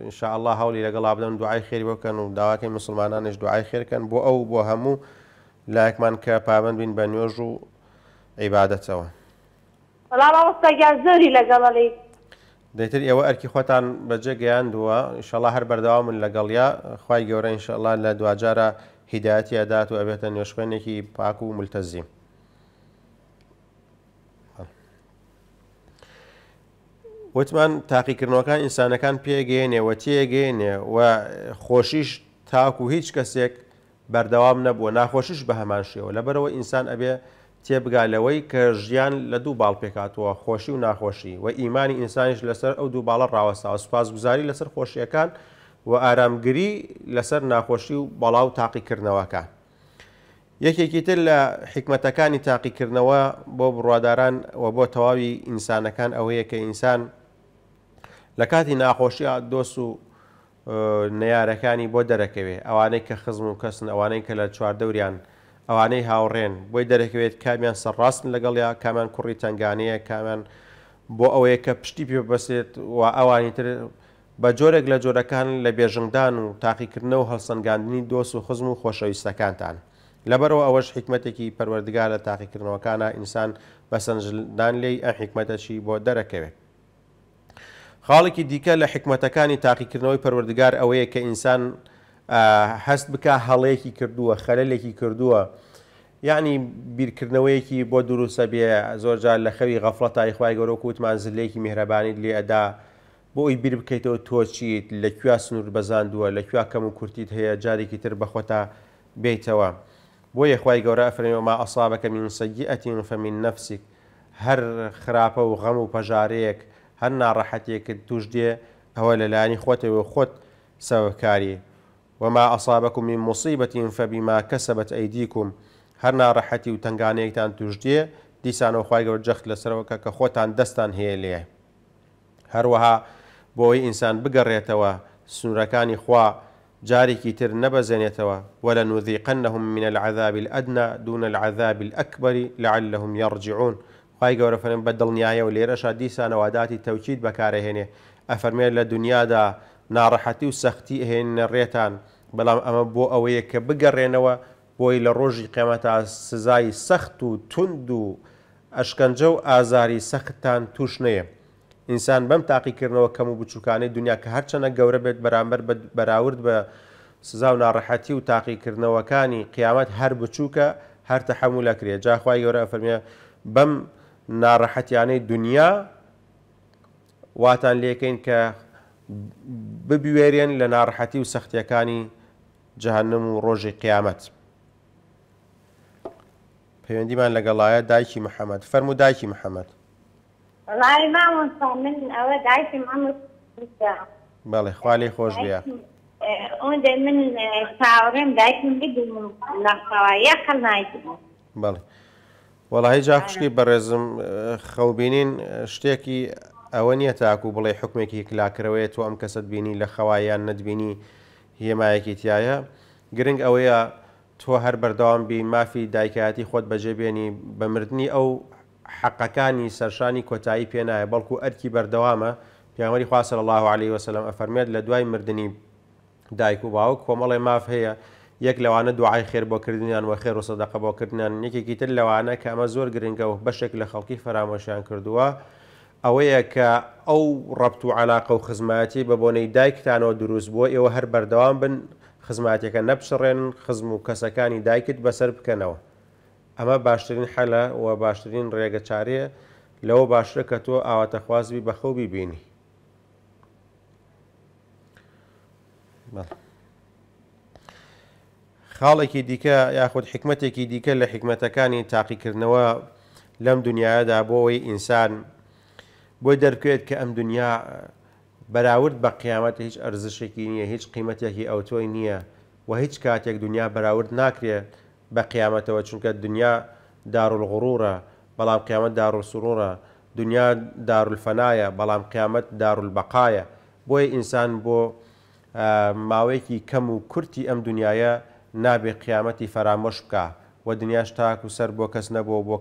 انشاءله هەولی لەگەڵا بدەن دوعای خێری بکەن و داواکەی مسلمانانش دوعای خێرکەن بۆ ئەو بۆ هەموو لایەکمان کە پابند بین بە نوێژ و عیباەتەوە زۆری لەگەڵی دەیتر ئێوە ئەرکی خۆتان بەجێ گەیان دووە ئینشاءله هەر بەردەوا من لەگەڵیا خی گەورە ئینشاءله لە دوجارە هیداەتی ئەدات و ئەبێتە نوێشخێنێکی پاک و ملتەزی وتمان تاقیکردنەوەکان ئینسانەکان پێگەێنێ و تێگەێنێ و خۆشیش تاکو و هیچ کەسێک بەردەوام نەبووە ناخۆشیش بە هەمان شێوە لەبەرەوە ئینسان ئەبێ تێبگالەوەی کە ژیان لە دوو باڵ پێکاتوە خۆشی و ناخۆشی و ئیمانی ئینسانیش لەسەر ئەو دوو باڵە ڕاوەستا و سوپاس گوزاری لەسەر خۆشیەکان و و ئارامگری لەسەر ناخۆشی و بەڵاو تاقیکردنەوەکە. یەکێکی تر لە حکمەتەکانی تاقیکردنەوە بۆ بڕواداران و بۆ تەواوی ئینسانەکان ئەوەیە کە ئینسان لە کاتی ناخۆشی دۆست و نەیارەکانی بۆ دەرەکەوێت ئەوانەی کە خزم و کەسن ئەوانەی کە لە چواردەوران ئەوانەی هاوڕێن بۆی دەرەکەوێت کامیان سەرڕاستن لەگەڵیا کامیان کوڕی تنگانەیە کامیان بۆ ئەوەیە کە پشتی پێ بەسێت و ئەوانی تر بە جۆرێک لە جۆرەکان لە بێژنگدان و تاقیکردنە و هەڵسەنگاندنی دۆست و خزم و خۆشەویستەکانتان لەبەرەوە ئەوەش حکمتێکی پەروەردگار لە تاقیکردنەوەکانە ئینسان بە سنجدان لێی ئەم حکمتەشی بۆ دەرەکەوێت خاڵێکی دیکە لە حکمتەکانی تاقیکردنەوەی پەروەردگار ئەوەیە کە ئینسان هەست بک هەڵەیەکی کردووە خەلەلێکی کردووە یعنی بیرکردنەوەیەکی بۆ دروستە بێ زۆرجار لە خەوی غەفڵەت تایخوای گەۆک وتمان زلێکی میهرەبانیت لێ ئەدا بۆ ئەوی بیر بکەیتەوە تۆچیت لە کوێ سنوور بەزاندووە لە کوێ کەم و کورتیت هەیە جارێکی تر بەخۆتا بێیتەوە بۆ یەخوای گەورە ئەفرێنەوە ما ئەسابەکە من سەگیئەتی فەمین نفسیک هەر خراپە و غەم و پەژارەیەک هەر ناڕەحەتێکت توش دێ ئەوە لە لایانی خۆتەوە خۆت سەوەکاری وما ئەسابەکم من مصیبەتی فبما کەسەبەت ئەیدیکم هەر ناڕەحەتی و تنگانەیەکتان تان دێ دیسانەوە خخوای گەور جەخت لەسەرەوەکە کە خۆتان دەستان هەیە لێ هەروەها بۆ ئەوی ئینسان بگەڕێتەوە سنوورەکانی خوا جارێکی تر نەبەزێنێتەوە وەلە نوذیقەنهم من العذاب الأدنى دون العذاب الأكبر لعلهم يرجعون خی گەورە فەرم بە و لێرەشا دیسانەواداتی تەوچیت بەکارهێنێ ئەفەرمێن لە دنیادا ناڕەحەتی و سەختی هێنە ڕێتان بەڵام ئەمە بۆ ئەوەیە کە بگەڕێنەوە بۆی لە ڕۆژی قێمەتا سزای سەخت و تند و ئەشکەنجە و ئازاری سەختتان ئینسان بەم تاقیکردنەوە کەم و بچووکانی دنیا کە هەرچەنە گەورە بێت بەرامبەر بەراورد بە سزا و ناڕەحەتی و تاقیکردنەوەکانی قیامەت هەر بچووکە هەر تەحەمولا کرێت جاخوای گەورە ئەفەرمیە بەم ناڕەحەتیانەی دنیا واتان لێکەین کە ببیێرێن لە ناڕەحەتی و سەختیەکانی جەهنم و ڕۆژی قیامەت. پەیوەندیمان لەگەڵایە دایکی محەممەد فەرمو دایکی محەممەد. والله ما منصوم أود عايشة مع مستشفى بله خوالي خوش بيا اونده من ساورم دایکم بگیم لخوایا خلنایدیم بله وڵی جا خوشکی بەڕێزم خەوبینین شتێکی ئەوە نییە تاکو بڵێ حکمێکی کلاکرەوەی تۆ ئەم کەسەت بینی لە خەوایان نەتبینی هێمایەکی تایە گرنگ ئەوەیە تۆ هەر بەردەوام بی مافی دایکایەتی خۆت بەجێبێنی بەمردنی ئەو حەقەکانی سەرشانی کۆتایی پێنایە بەڵکو ئەرکی بەردەوامە پیامەری خواسە الله عليه وسلم ئەفەرمێت لە دوای مردنی دایک و باوک کۆمەڵی ماف هەیە یەک لەوانە دوعای خێر بۆکردیان و خێر و سەدەقە بۆکردیان یەکێکی تر لەوانە کە ئەمە زۆر گرنگە و بەشێک لە خەڵکی فرامۆشیان کردووە ئەوەیە کە ئەو ڕەبت و علااق و خزمەتی بە بۆنەی دایکتانەوە دروست بووە ئێوە هەر بەردەوام بن خزماتەکە نەپشڕێن خزم و کەسەکانی دایکت بەسەر بکەنەوە ئەمە باشترین حەلە و باشترین ڕێگە چارەیە لەوە باشرە کە تۆ ئاواتەخوازبی بەخەو بیبینی خاڵێکی دیکە یاخود حکمتێکی دیکە لە حکمەتەکانی تاقیکردنەوە لەم دنیادا بۆەوەی ئینسان بۆی دەرکوێت کە ئەم دنیا بەراورد بە قیامەت هیچ ئەرزشێکی نییە هیچ قیمەتێکی ئەوتۆی نییە و هیچ کاتێک دنیا بەراورد ناکرێت بە قیامەتەوە الدنيا دنیا دارولغڕورە بەڵام دار دارولسرورە دنیا دارولفەنایە دار قیامەت دارولبەقایە بۆیە ئینسان بۆ بو کەم و کورتی ئەم دنیاە نابێ قیامەتی فەرامۆش بکە و دنیاش تاکو سەر بۆ کەس نەبوو بۆ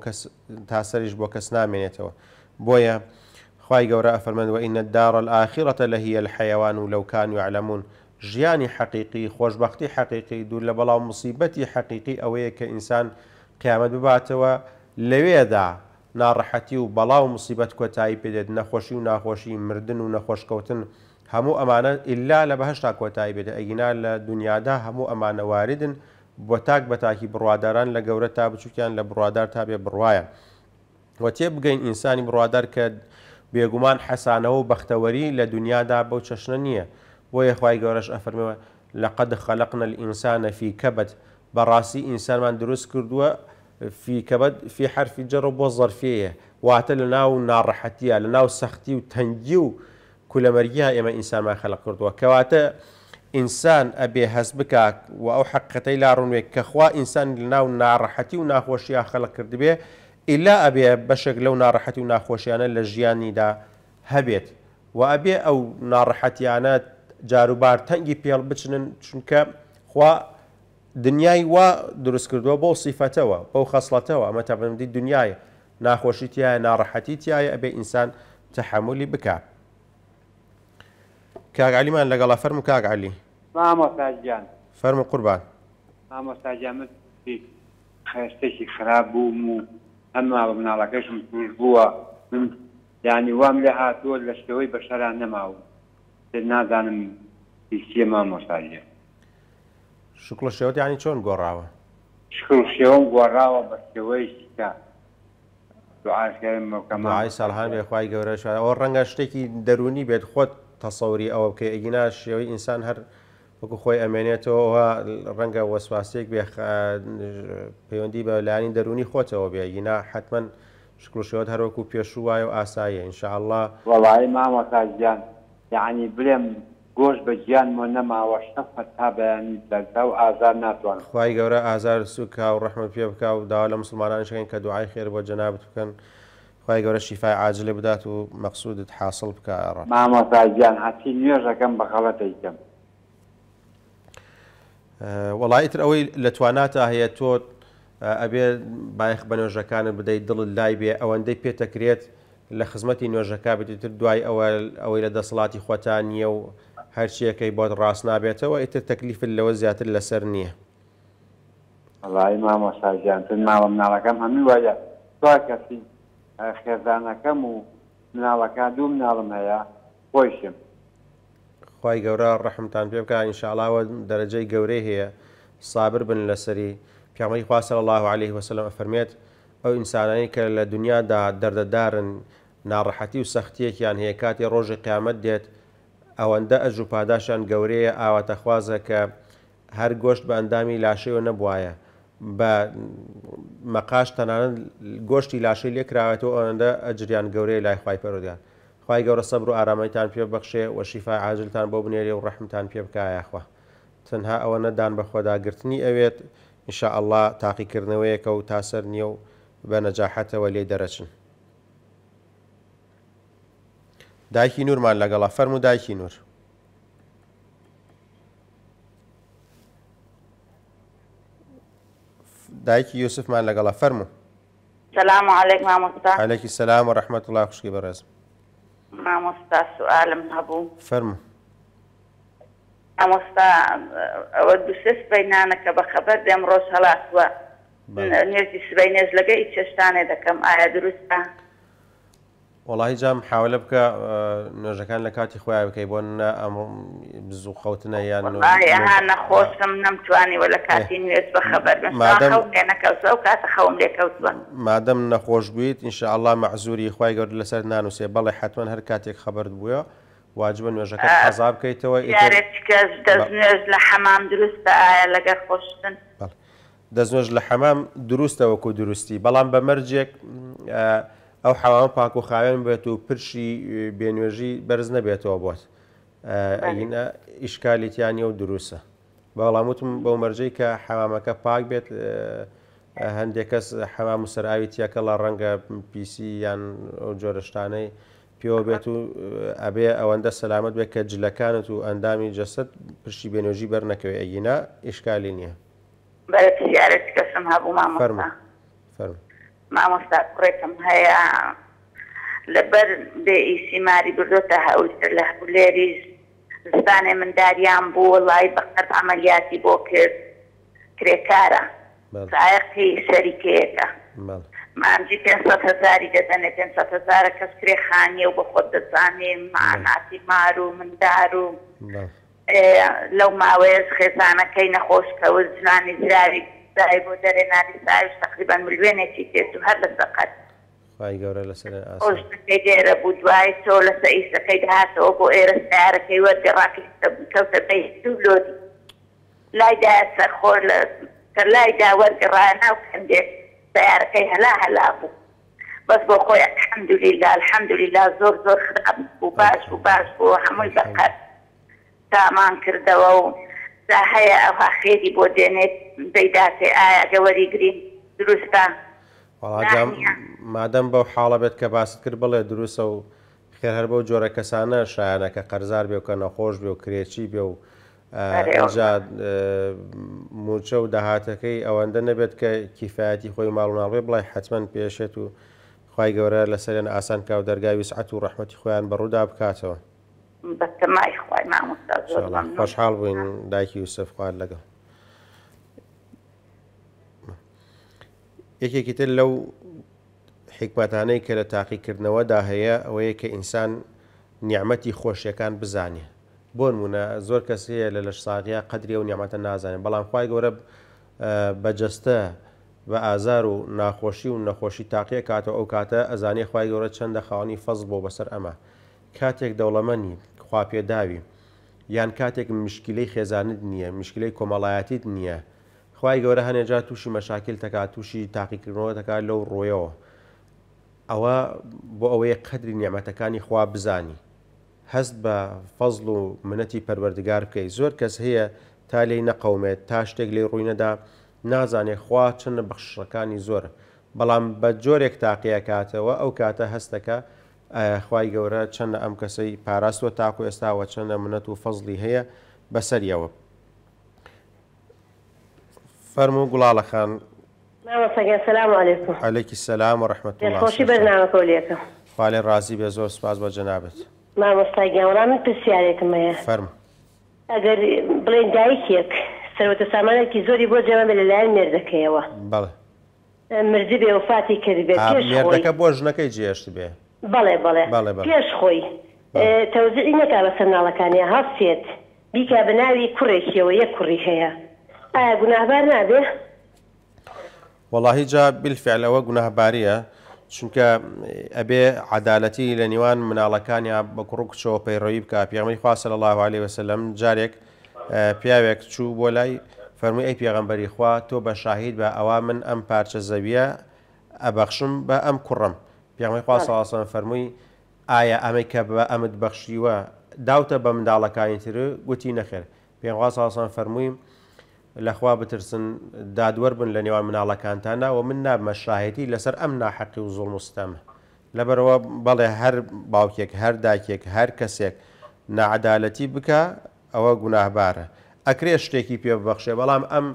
تا سەریش بۆ کەس نامێنێتەوە بۆیە خی گەورە ئەفەرمەندەوە ئینە دارە ئاخیرەتە لە هیە لە حەیەوان و لەوکان و ژیانی حەقیقی خۆشببختی حەقیقی دوور لە بەڵام مصیبەتی حەقیقی ئەوەیە کە ئینسان قیامەت بباتەوە لەوێدا ناڕەحەتی و بەڵاو مصیبەت کۆتایی پێدێت نەخۆشی و ناخۆشی مردن و نەخۆشکەوتن هەموو ئەمانە ئللا لە بەهشتا کۆتایی بێت ئەگینا لە دنیادا هەموو ئەمانە واردن بۆ تاک بە تاکی بڕواداران لە گەورە تا بچووکیان لە بڕوادار تا بێ بڕواە وە تێ بگەین ئینسانی بڕوادار کە بێگومان حەسانەوە و بەختەوەری لە دنیادا بەو چەشنە نییە بۆ یەخوای گەورەش لقد خلقنا الإنسان في كبد براسي إنسان من دروس کردووە في كبد في حرف جر وظرفيه واتلنا ناو نار حتيا لناو سختي وتنجيو كل مريا اما انسان ما خلق كردوا كواتا انسان ابي حسبك واو حقتي لارون كخوا انسان لنا نار حتي وناخوش يا خلق كردبي الا ابي بشك لو نار حتي وناخوش انا لجياني دا هبيت وابي او نار حتي انا جارو بار تنگی پیل بچنن چون که خوا دنیای و درست با و با کردووە و اما بەو دید دنیای تەبندی دنیاە ناخۆشیتیایە ناڕەحەتیتیایە ئەبێ انسان تحملی بکە کاگعلیمان لەگەڵا فەرم و کاگعلی مامۆتاجیان فەرم و قوربان مامۆستاجیان خێستێکی خراپ بووم و ئەمما بە مناڵەکەشم توش بووە ینی وام لە هاتووە لە شتەوەی بەشەران نازانم هیچیە مامۆساە شکڵ شێوت ینی چۆن گۆڕاوە شکڵ شێوم گۆڕاوە بە شێوەیشتا دوعاکەمەکەمای ساڵهان بێخوای گەورە ئەوە ڕەنگە شتێکی دەرونی بێت خۆت تەسەوری ئەوە بکە ئەگینا شێوەی ئینسان هەر وەکو خۆی ئەمێنێتەوە ڕەنگە وەسواسێک بێ پەیوەندی بە لایانی دەرونی خۆتەوە بێگینا حتمما شکل شێوت هەرۆکو پێشوایە و ئاسایە ئینشاءله وەڵی مامەتاجیان یعنی برێم گۆش بە گیانمە نەماوە شەفەر تا بەیانی دەردا و ئازار ناتوان خی گەورە ئازار سوکا و ڕحمە پێ بک و داوا لە مسلمانان شکەین کە دوعای خێر بۆ جەنابت بکەن خی گەورە شیفای عاجلێ بدات و مەقصودت حاصل بکە مامۆتاگیان هاتی نوێژەکەم بەخەڵەتەیکەم وڵایتر ئەوەی لە تواناتە هەیە تۆ ئەبێ بایخ بەنێژەکانت بدەیت دڵت لای بێ ئەوەندەی پێتەکرێت لە خزمەتی نوێژەکە بێتتر دوای اول اول دا صلاتی خۆتانیە و هر چیه که راس نابیت و هەرچیەکەی بۆت ڕاست نابێتەوە ئیتر تەکلیفت لەوە زیاتر لەسەر نییە ئەڵی مامۆساژیانتر ماوە همی وای تو کسی خزانه کم و مناڵەکە دوو مناڵم هەیە خۆشم خی گەورە ڕەحمتان پێ بکە ئینشاڵاوە دەرەجەی گەورەی هەیە صابر بن لەسەری پیامەی خواسە الله سلم وسلم او انسانانی که کە دنیا دارد دارن ناڕەحەتی و سەختیەکیان هەیە کاتی ڕۆژی قیامەت دێت ئەوەندە ئەج و پاداشان گەورەیە ئاواتەخوازە کە هەر گۆشت بە ئەندامی لاشەوە نەبواە بە مەقاش تەنانەت گۆشتی لاشەی لێکراوێتەوە ئەوەندە ئەجریان گەورەی لای خی پەرۆدیان خی گەورە سەبر و ئارامەتان پێ بەخشێ وەشیفا عاجلتان بۆ بنێری و ڕەحمتان پێ بکایخوا تەنها ئەوە نەدان بە خۆداگررتنی ئەوێت ئینشاء الله تاقیکردنەوەیەکە و تاسەر نییە و بە نەجااحەتەوە لێ دەرەچن. دایکی نور مال لگلا فرمو دایکی نور دایکی یوسفمان لەگەڵا فەرمو سلام عليك مامۆستا عليك السلام ورحمة الله خوشکی بەڕێز مامۆستا سوالم هەبوو فەرمو مامۆستا ئەوە دوسێ سبەینانەکە بە خەبەر دێم ڕۆژ هەڵاتوە نێزی سبەی نێز لەگەی چێشتانێ دەکەم ئایا آية دروستە وڵی جام حاولە بکە نوێژەکان لە کاتی خۆیان بکەی بۆ ئەم بزوو خەوتنە یان نەخۆشم نەمتوانی وە لە کاتی نوێت بەخەبەرەکە و کاتە خەوم لێکەوتوان مادەم نەخۆش بوویت ئینشاءله مەحزوری خی گەور لەسەر نانووسێ بەڵێ حتمما هەر کاتێک خەبەر بووە واجبە نوێژەکە حەزا بکەیتەوە دەستێژ لە حەمام دروستە ئایا لەگەر خۆشتن دەستێژ لە حەمام دروستە وەکو دروستی بەڵام بە مەرجێک ئەو حەوان پاک و خاوێن بێت و پرشی بێنوێژی بەرز نەبێتەوە بۆت ئەینە ئیشکالیتیانی و دروستە بەڵام وتم بەو مەرجەی کە حەوامەکە پاک بێت هەندێک کەس حەوام و سەراوی تیەکە لە ڕەنگە پیسی یان جۆرەشتانەی پێوە بێت و ئەبێ ئەوەندە سەلامت بێت کە جلەکانت و ئەندامی جەسەد پرشی بێنۆژی بەرنەکەوێت ئەگینا ئیشکالی نییە بەرە یارەت کەسم هەبوو مامەرم فەرم مامۆستا کوڕێکم هەیە لەبەر بێ ئیسیماری بردۆتە هەوتر لە هەولێری زستانێ منداریان بوو لای بەقەر ئەمەلیاتی بۆ کرد کرێکارە سایقی سەریکەیەەکە مانجی پێ هزاری دەدەنێ پێ هزار کەس کرێ خانیە و بە خۆت دەزانێ ماناتی مار و مندار و لەو ماوەیە خێزانەکەی نەخۆشکەوت زلانی زراوی دای بۆ دەرێ ناری ساویش تقریبان ملوێنێکی دێت و هەر لە سەقەت گەورە لەسەرێرە بوو دوای تۆ لە سەئیسەکەی داهاتەوە بۆ ئێرە سارەکەی وەرگە ڕاکستە بوو کەوتە بی دوولۆدی لایدا سەرخۆر لە کە لایدا وەرگڕە ناو کەندێک سیارەکەی هەلا هەلا بوو بەس بۆ خۆی حەمدولیلا الحەمدولیلا زۆر زۆر خراپ بوو باش و باش بۆ هەمووی بەقەت تامان کردەوە و هەیە ئەو خێری بۆ دێنێت بیداتێ ئایا گەوەری گرین دروستە مادەم بەو حاڵە بێت کە باست کرد بڵێ دروستە و خێر هەر بەو جۆرە کەسانە شایانە کە قەرزار بێ و کە نەخۆش بێ و کرێکی بێ و موچە و داهاتەکەی ئەوەندە نەبێت کە کیفاەتی خۆی ماڵناڵێ بڵای حتمما پێشێت و خی گەورە لەسەرێن ئاسان کاو دەرگاوی سعات و ڕحمەتی خۆیان بەڕوودا بکاتەوە. بەتەمای خخوای مامۆستا خۆشحاڵ بووین دایکی یوسف خوارد لەگەڵ یەکێکی تر لەو حیکباتانەی کە لە تاقیکردنەوەدا هەیە ئەوەیە کە ئینسان نیعممەتی خۆشیەکان بزانێ بۆ نمونە زۆر کەسەیە لە لەش ساغیا قدرێ و نیعممەتە نازانێت بەڵام خی گەورە بەجستە بە ئازار و ناخۆشی و نەخۆشی تاقیە کاتەوە ئەو کاتە ئەزانێ خی گەورە چەندە خاوەنی فەز بۆ بەسەر ئەمە کاتێک دەوڵەمە نیت خواپێداوی یان کاتێک مشکلەی خێزانت نییە مشکلەی کۆمەڵایەتیت نییە خی گەورە هەنێجا تووشی مەشاکل تەکات تووشی تاقیکردنەوە دەکات لەو ڕۆیەوە ئەوە بۆ ئەوەیە قەدری نیەمەتەکانی خوا بزانی هەست بە فەزل و منەتی پەروەردگار بکەی زۆر کەس هەیە تا لی نەقەومێت تا شتێک لێ ڕووینەدا نازانێ خوا چەندە بەخشەکانی زۆر بەڵام بە جۆرێک تاقیەکاتەوە ئەو کاتە هەستەکە خی گەورە چەندە ئەم کەسەی پاراستوە تاکو ئێستاوە چەندە منەت و فەزلی هەیە بەسەریەوە فەرم و گوڵاڵەخان عليهکی سلام و رحمت خۆشی بەرنامەکەولێکە خالێ ڕازی بێ زۆر سپاس بە جەنابێت مامۆستاگیان من پرسیارێکم هەیە فەرم ئەگەر بڵێن دایکێک سەرۆتە سامانێکی زۆری بۆ جەمە بە لەلایەن مێردەکەیەوە بەڵێ مردی بێ وفاتی کردێت مێردەکە بۆ ژنەکەی جێشت بێ بەڵێ بڵێ پێش خۆی تەوزعی نەکا بە سەرناڵەکانی هەستێت بیکە بەناوی کوڕێکیەوە یە کوڕی هەیە ئایا گوناهبار نابێ وڵی جا بلفعلەوە گوناهباریە چونکە ئەبێ عدالەتی لە نیوان مناڵەکانیان بە کوڕک چۆ پەیڕۆیی بکە پیامی خواسە لە الله عليه وسلم جارێک پیاوێک چوو بۆ لای فەرمووی ئەی پێغمبەری خوا تۆ بە شاهید بە ئەوا من ئەم پارچە زەویە ئەبەخشم بە ئەم کوڕم پیامی خواسەڵسان فەرمووی ئایا ئەمەی کە بە ئەمت بەخشیوە داوتە بە منداڵەکانی تر گوتی نەخێر پێخواسەڵسان فەرموویم لەخوا بترسن دادوەەر بن لە نێوان مناڵەکانتانە و من نابمە شاهێتی لەسەر ئەم ناحقی و زوڵ مستەمە لەبەرەوە بەڵێ هەر باوکێک هەر داکێک هەر کەسێک نعدالەتی بکە ئەوە گوناهبارە ئەکرێ شتێکی پێ بەخشێ بەڵام ئەم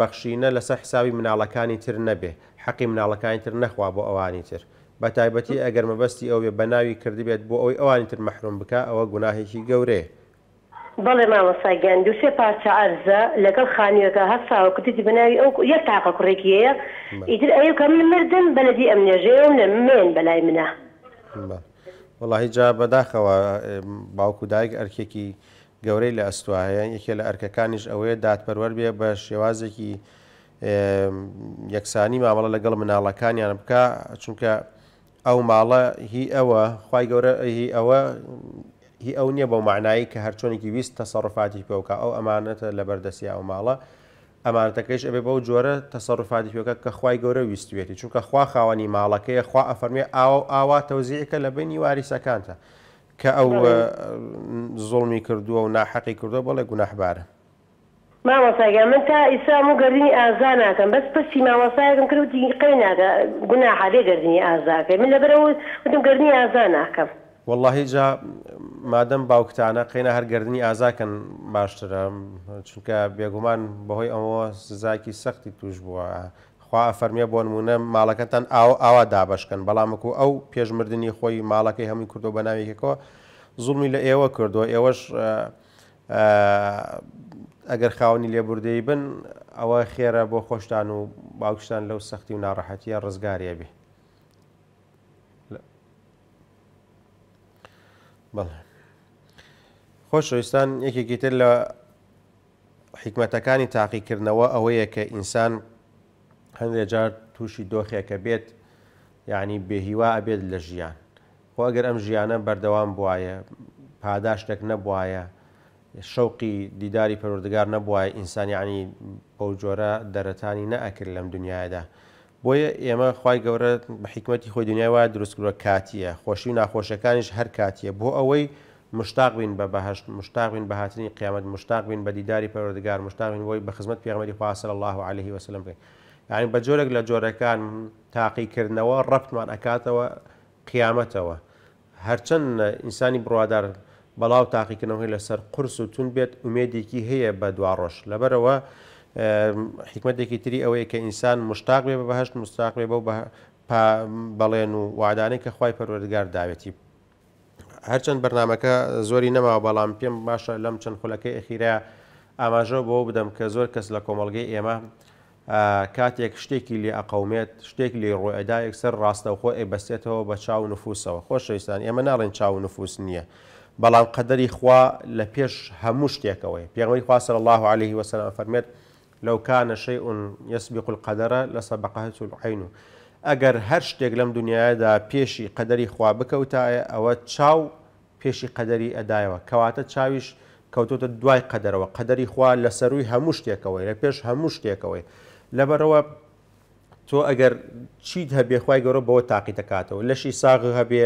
بەخشینە لەسەر حساوی مناڵەکانی تر نەبێ حەقی مناڵەکانی تر نەخوا بۆ ئەوانی تر بە تایبەتی ئەگەر مەبەستی ئەوێ بە ناوی کردی بێت بۆ ئەوی ئەوانی تر مەحروم بکە ئەوە گوناهێکی گەورەیە بەڵێ مامەساگەن دووسێ پارچە ئارزە لەگەڵ خانیەکە هەساوە کتی بناوی ئەو یە تاقە کوڕێکیەیە ئیتر ئەو کە من مردن بەلەدی ئەم نێژێم لە من بەلای منە وڵی جا بەداخەوە باوکو دایک ئەرکێکی گەورەی لە ئەستواهەیە یەکێ لە ئەرکەکانیش ئەوەیە دادپەروەەر بێ بە شێوازێکی یەکسانی مامەڵە لەگەڵ مناڵەکانیان بکە چونکە ئەو ماڵە هی ئەوە خی گەورە هی ئەوە هی ئەو نییە بۆ معنایی کە هەرچۆنێکی ویست تەسەڕفاتی پێوکە ئەو ئەمانەتە لە بەردەسی ئەو ماڵە ئەمانەتەکەش ئەبێ بەو جۆرە تەسەڕفاتی پێکە کە خی گەورە ویستوێتی چونکە خوا خاوەنی ماڵەکەی خوا ئەفەرمێ ئاو ئاوا تەوزیعکە لە بینی واریسەکانتە کە ئەو زڵمی کردووە و ناحەقی کردووە بەڵێ گوناحبارە مامۆساگە من تا ئیسام و گەردنی ئازا ناکەم بەس پستی مامۆسایەکەم کرد دی قەی ناگە گونا حالێ گەردنی ئازاکەی من لەبەرەوە وتم گەردنی ئازا ناکەم واللهی جا مادەم باوکتانە قینە هەرگەردنی ئازاکەن باشترە چونکە بێگومان بەهۆی ئەوە سزاکی سەختی توش بووە خوا فەرمیە بۆ نمونە ماڵەکەتان ئاو ئاوا دابشکن بەڵامکو ئەو پێشمردنی خۆی ماڵەکەی هەمووی کردو بەناویەکەەوە زوڵمی لە ئێوە کردو ئێوەش ئەگەر خاونی لێبوردەی بن ئەوە خێرە بۆ خۆشتان و باوکشتان لەو سەختی و ناڕەحەتیە ڕزگارێ بێ بەڵێ خۆشویستان یەکێکی تر لە حکمەتەکانی تاقیکردنەوە ئەوەیە کە ئینسان هەندێک جار تووشی دۆخێکە بێت یعنی بێهیوا ئەبێت لە ژیان خۆ ئەگەر ئەم ژیانە بەردەوام بواە پاداشتێک نەبواە شەوقی دیداری پەروەردگار نەبووە ئینسانیانی بەو جۆرە دەرەتانی نەئەکرد لەم دنیادا بۆیە ئێمە خی گەورە بە حکمەتی خۆی دنیاوە دروستکرە کاتیە خۆشی و ناخۆشەکانیش هەر کاتیە بۆ ئەوەی مشتاقبین بە بەهشت مشتاقبین بە هاتنی قیامەت مشتاقبین بە دیداری پەروەردگار مشتاقبین وی بە خزمەت پێغمەری پاسە الله عليه وسلم بین یعنی بە جۆرێک لە جۆرەکان تاقیکردنەوە ڕەفتمان ئەکاتەوە قیامەتەوە هەرچەند ئینسانی بڕوادار بەڵاو تاقیکردنەوەی لەسەر قرس و تون بێت ومێدێکی هەیە بە دواڕۆژ لەبەرەوە حکمتێکی تری ئەوەیە کە ئینسان مشتاق بێ بەهشت مستاق بێ بەو بەڵێن و وعدانەی کە خی پەروەردگار داوێتی هەرچەند بەرنمەکە زۆری نەماوە بەڵام پێم باشە لەم چەند خولەکەی ئەخیرە ئاماژە بۆ بدەم کە زۆر کەس لە کۆمەلگەی ئێمە کاتێک شتێکی لێ ئەقومێت شتێک لێ ڕۆئدا یەکسەر ڕاستەوخۆ ئەی بەستێتەوە بە چاو نفوسەوە خۆشەویستان ئێمە ناڵێن چاو نفوس نییە. بەڵام قەدەری خوا لە پێش هەموو شتێکەوەی پێغەوەی خواسەر الله عليه وسلم فەرمێت لەو کانە شەیئون یسبق القەدەرە لە سەبقەت عین و ئەگەر هەر شتێک لەم دنیادا پێشی قەدەری خوا بکەوتایە ئەوە چاو پێشی قەدەری ئەدایەوە کەواتە چاویش کەوتوتە دوای قەدەرەوە قەدەری خوا لە سەروی هەموو شتێکەوەی لە پێش هەموو شتێکەوەی لەبەرەوە تۆ ئەگەر چیت هەبێ خی گەۆ بەوە تاقی دەکاتەوە لەشی ساغ هەبێ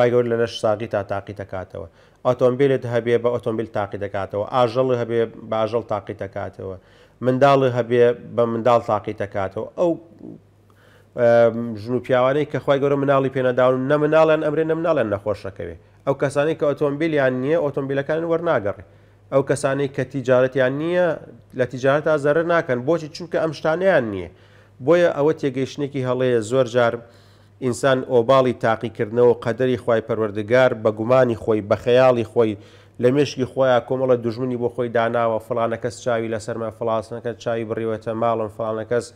خی گەور لە لەش ساقی تا تاقی دەکاتەوە ئۆتۆمبیلت هەبێ بە ئۆتۆمبیل تاقی دەکاتەوە ئاژەڵی هەبێ باژەڵ تاقی دەکاتەوە منداڵی هەبێ بە منداڵ تاقی دەکاتەوە ئەو ژن و پیاوانەی کە خی گەورە مناڵی پێەداون نە مناڵیان ئەمرێ نە مناڵیان نەخۆشەکەوێ ئەو کەسانی کە ئۆتۆمبیلیان نییە ئۆتۆمبیلەکان وەرناگەڕێ ئەو کەسانی کە تیجارەتیان نییە لە تیجارەت تا زەرە ناکەن بۆچی چونکە ئەم شتانیان نییە بۆیە ئەوە تێگەیشتێکی هەڵەیە زۆر جارم ئینسان ئۆباڵی تاقیکردنەوە قەدەری خی پەروەردگار بە گومانی خۆی بە خەیاڵی خۆی لە مشکی خۆیان کۆمەڵە دژمنی بۆ خۆی داناوە فلانە کەس چاوی لە سەرمە فلاسنەکە چاوی بڕیوەتە ماڵم فلانە کەس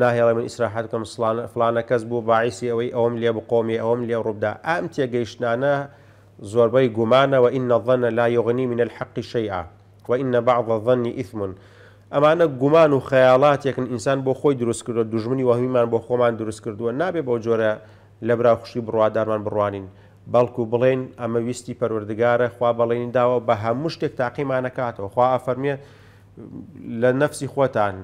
ناهێڵە من ئیسراحات بکەم فلانە کەس بوو باعیسی ئەوەی ئەوم لێ بقۆمی ئەوم لێ ڕوودا ئەم تێگەیشتانە زۆربەی گومانەوە ئین نەظەنە لا یغنی من الحقی شەیع وإن بعض الظن إثم ئەمانە گومان و خەیاڵاتێکن ئینسان بۆ خۆی دروست کردو دژمنی وەهمیمان بۆ خۆمان دروست کردووە نابێ بۆ جۆرە لە براخشی بڕوادارمان بڕوانین بەڵکو بڵێن ئەمە ویستی پەروەردگارە خوا بەڵێنین داوە بە هەموو شتێک تاقیمانەکاتەوە خوا ئەفەرمیە لە نەفسی خۆتان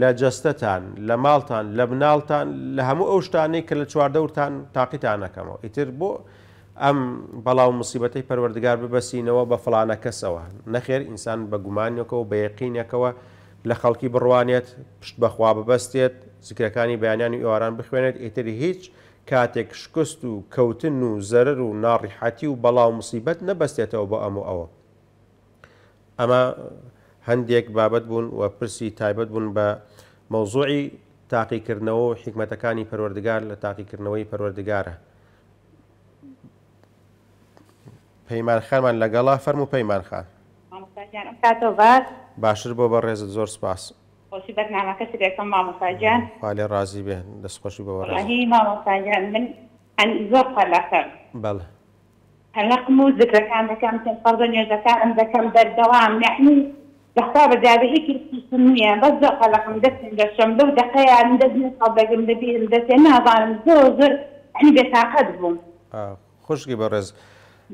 لە جەستەتان لە ماڵتان لە بناڵتان لە هەموو ئەو شتانەی کە لە چواردەورتان تاقیتانەکەمەوە ئیتر بۆ ئەم بەڵاو مسیبەتەی پەروەردگار ببەسینەوە بە فلانە کەسەوە نەخێر ئینسان بە گومانیەکەەوە بە یەقینەکەوە لە خەڵکی بڕوانێت پشت بەخوا ببەستێت زیکرەکانی بەیانیانی ئێواران بخوێنێت ئیتری هیچ کاتێک شکست و کەوتن و زەرر و ناڕیحەتی و بەڵاو مسیبەت نەبەستێتەوە بۆ ئەمە ئەوە ئەمە هەندێک بابەت بوون و پرسی تایبەت بوون بە مەوزوعی تاقیکردنەوە و حکمەتەکانی پەروەردگار لە تاقیکردنەوەی پەروەردگارە پەیمانخانمان لەگەڵا فەرم و پەیمانخان باشتر باشر بابا ڕێزت زۆر سپاس خۆشی بەرنامەکە سرەکەم مامۆساجان خالێ ڕازی بێ دەستخۆشی بەوە مامۆساجان من زۆر ذکر بەڵ هەلقم تن فرد نیو فەرزە ام ئەم در دوام نحنی بەخوا بەدابە هیچیسم نییە بەس زۆر قەلەقم دەستم دەشم بەو دەقەیان دەبنی قەڵدەگم دەبیرم دەستێ نازانم زور زۆر هەنی بێتاقەت بووم آه، خشکی رز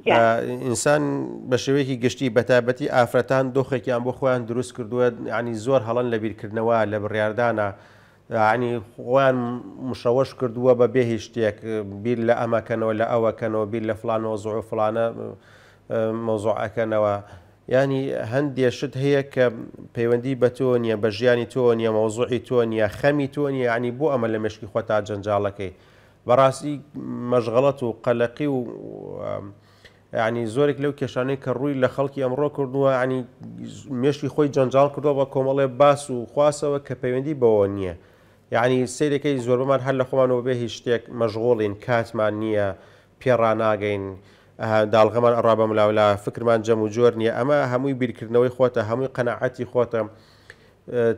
ئینسان بە شێوەیەکی گشتی بەتابەتی ئافرەتان دۆخێکیان بۆ خۆیان دروست کردووە ینی زۆر هەڵەن لە بیرکردنەوە لە بڕاردانە ینی خۆیان مشەوەش کردووە بە بێهی شتێک بیر لە ئەمەکەنەوە لە ئەوەکەنەوە بیر لە فلانەوە زۆر فلانە مۆزۆعەکەنەوە. ینی هەندێشت هەیە کە پەیوەندی بە تۆ نیە بە ژیانی تۆ نیە مەوزوعی تۆ نیە خەمی تۆ نیە ینی بۆ ئەمە لە مشکی خۆتا جەنجالەکەی بەڕاستی مەژغڵەت و قەلەقی و ینی زۆرێک لەو کێشانەی کە ڕووی لە خەڵکی ئەمڕۆ کردووە ینی مێشی خۆی جەنجال کردەوە بە کۆمەڵێ باس و خواسەوە کە پەیوەندی بەوە نییە یعنی سیرەکەی زۆربمان هەر لە خۆمانەوە بێ هیچ شتێک مەژغۆڵین کاتمان نییە پێڕناگەین داڵغەمان ئەڕا بە ملاولا فکرمان جەم و جۆر نییە ئەمە هەمووی بیرکردنەوەی خۆتە هەمووی قەنەعەتی خۆتە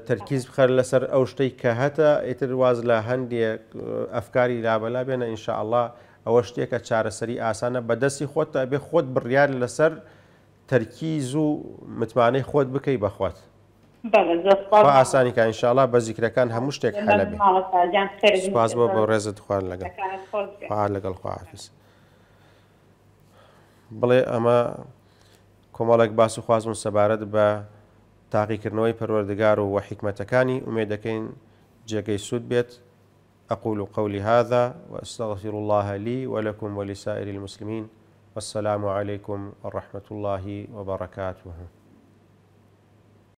تەرکیز بخەر لەسەر ئەو شتەی کە هەتە ئیتر واز لە هەندێک ئەفکاری لابەلا بێنە ئینشاءله ئەوە شتێکە چارەسەری ئاسانە بەدەستی خۆت تا بێ خۆت بڕیار لەسەر تەرکیز و متمانەی خۆت بکەی بەخوات ئاسانی کە انشاءڵا بە زیکرەکان هەموو شتێک حەلەبێ سپاس بۆ بۆ ڕێزت خوان لەگەڵ لەگەڵ خواافیس بڵێ ئەمە کۆمەڵێک باس و خوازم سەبارەت بە تاقیکردنەوەی پەروەردگار و وە حکمەتەکانی ێ دەکەین جێگەی سوود بێت أقول قولي هذا وأستغفر الله لي ولكم ولسائر المسلمين والسلام عليكم ورحمة الله وبركاته